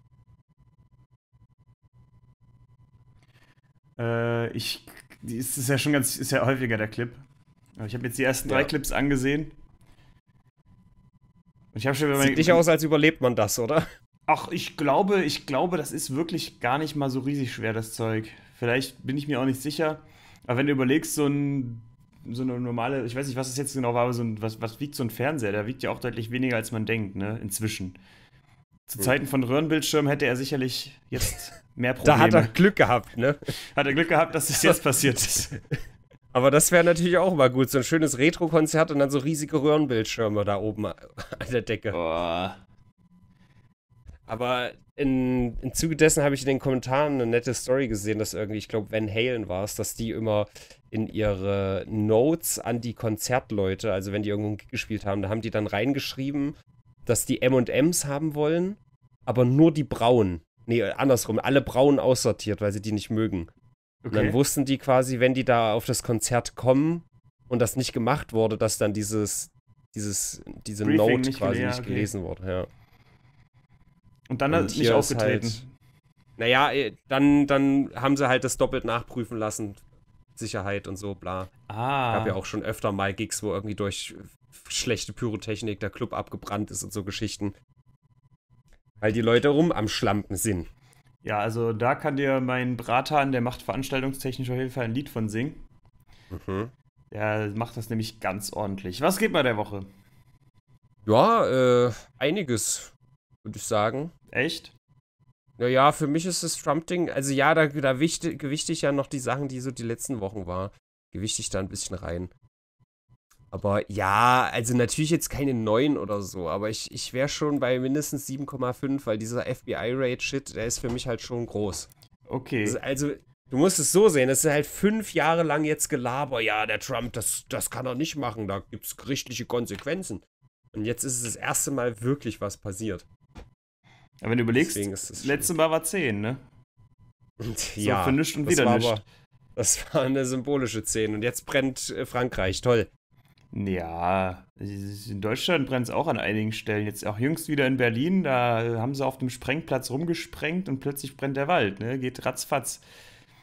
Äh, ich. Es ist ja schon ganz. Ist ja häufiger der Clip. Aber also ich habe jetzt die ersten drei Clips angesehen. Und ich habe schon. Sieht nicht aus, als überlebt man das, oder? Ach, ich glaube, ich glaube, das ist wirklich gar nicht mal so riesig schwer, das Zeug. Vielleicht bin ich mir auch nicht sicher. Aber wenn du überlegst, so ein so eine normale, ich weiß nicht, was es jetzt genau war, aber so ein, was, was wiegt so ein Fernseher? Der wiegt ja auch deutlich weniger, als man denkt, ne? Inzwischen. Zu hm. Zeiten von Röhrenbildschirmen hätte er sicherlich jetzt mehr Probleme. Da hat er Glück gehabt, ne? Hat er Glück gehabt, dass es das jetzt passiert ist. Aber das wäre natürlich auch mal gut, so ein schönes Retro-Konzert und dann so riesige Röhrenbildschirme da oben an der Decke. Boah. Aber in, im Zuge dessen habe ich in den Kommentaren eine nette Story gesehen, dass irgendwie, ich glaube, Van Halen war es, dass die immer in ihre Notes an die Konzertleute, also wenn die irgendwo gespielt haben, da haben die dann reingeschrieben, dass die M&Ms haben wollen, aber nur die braunen. Nee, andersrum, alle braunen aussortiert, weil sie die nicht mögen. Okay. Und dann wussten die quasi, wenn die da auf das Konzert kommen und das nicht gemacht wurde, dass dann dieses, dieses, diese Briefing Note nicht quasi gelehrt, nicht okay. gelesen wurde, ja. Und dann und nicht halt aufgetreten. Halt, naja, äh, dann, dann haben sie halt das doppelt nachprüfen lassen, Sicherheit und so, bla. Ah. Gab ja auch schon öfter mal Gigs, wo irgendwie durch schlechte Pyrotechnik der Club abgebrannt ist und so Geschichten. Weil die Leute rum am Schlampen sind. Ja, also da kann dir mein Bratan, der macht veranstaltungstechnisch Hilfe, ein Lied von singen. Mhm. Der macht das nämlich ganz ordentlich. Was geht bei der Woche? Ja, äh, einiges, würde ich sagen. Echt? Naja, für mich ist das Trump-Ding, also ja, da, da gewichte ich ja noch die Sachen, die so die letzten Wochen waren, Gewichte ich da ein bisschen rein. Aber ja, also natürlich jetzt keine 9 oder so, aber ich, ich wäre schon bei mindestens 7,5, weil dieser FBI-Rate-Shit, der ist für mich halt schon groß. Okay. Also, also, du musst es so sehen, das ist halt fünf Jahre lang jetzt Gelaber. Ja, der Trump, das, das kann er nicht machen, da gibt es gerichtliche Konsequenzen. Und jetzt ist es das erste Mal wirklich was passiert. Aber wenn du überlegst, das letzte Mal war 10, ne? Und, ja, für nichts und wieder war das war eine symbolische 10 und jetzt brennt äh, Frankreich, toll. Ja, in Deutschland brennt es auch an einigen Stellen. Jetzt auch jüngst wieder in Berlin, da haben sie auf dem Sprengplatz rumgesprengt und plötzlich brennt der Wald, ne? Geht ratzfatz.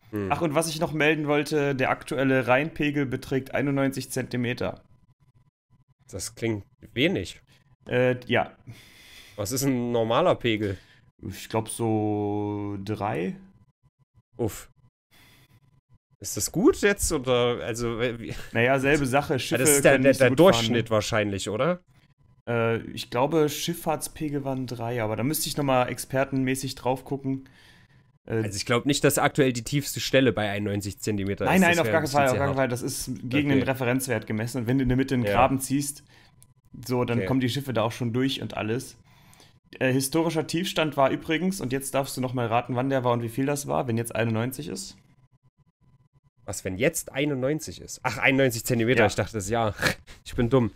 Hm. Ach, und was ich noch melden wollte, der aktuelle Rheinpegel beträgt 91 Zentimeter. Das klingt wenig. Äh, ja, was ist ein normaler Pegel? Ich glaube so drei. Uff. Ist das gut jetzt oder also? Naja, selbe Sache. Schiffe ja, das ist der, der, der so Durchschnitt fahren. wahrscheinlich, oder? Äh, ich glaube Schifffahrtspegel waren drei, aber da müsste ich noch mal expertenmäßig drauf gucken. Äh, also ich glaube nicht, dass aktuell die tiefste Stelle bei 91 cm ist. Nein, nein, auf gar keinen Fall, auf gar keinen Fall. Das ist gegen okay. den Referenzwert gemessen und wenn du in der Mitte einen ja. Graben ziehst, so dann okay. kommen die Schiffe da auch schon durch und alles. Äh, historischer Tiefstand war übrigens, und jetzt darfst du nochmal raten, wann der war und wie viel das war, wenn jetzt 91 ist. Was, wenn jetzt 91 ist? Ach, 91 Zentimeter, ja. ich dachte das ja. Ich bin dumm.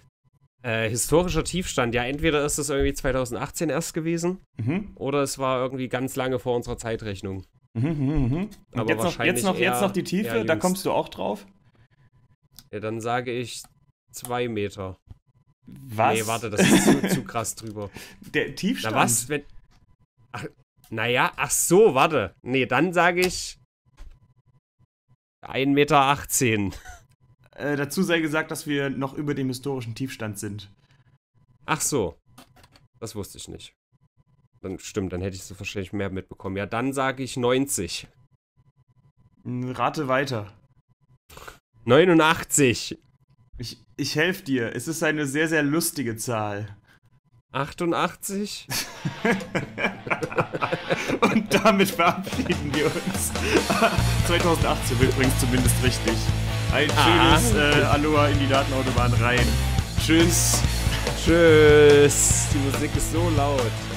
Äh, historischer Tiefstand, ja, entweder ist es irgendwie 2018 erst gewesen mhm. oder es war irgendwie ganz lange vor unserer Zeitrechnung. Mhm, mh, mh. Aber jetzt wahrscheinlich noch, jetzt, noch, eher, jetzt noch die Tiefe, da kommst du auch drauf. Ja, dann sage ich zwei Meter. Was? Nee, warte, das ist zu, zu krass drüber. Der Tiefstand? Na was, wenn... Ach, naja, ach so, warte. Nee, dann sage ich 1,18 Meter. Äh, dazu sei gesagt, dass wir noch über dem historischen Tiefstand sind. Ach so. Das wusste ich nicht. Dann stimmt, dann hätte ich so wahrscheinlich mehr mitbekommen. Ja, dann sage ich 90. Hm, rate weiter. 89. Ich, ich helfe dir. Es ist eine sehr, sehr lustige Zahl. 88? Und damit verabschieden wir uns. 2018 wird übrigens zumindest richtig. Ein ah. schönes äh, Aloha in die Datenautobahn rein. Tschüss. Tschüss. Die Musik ist so laut.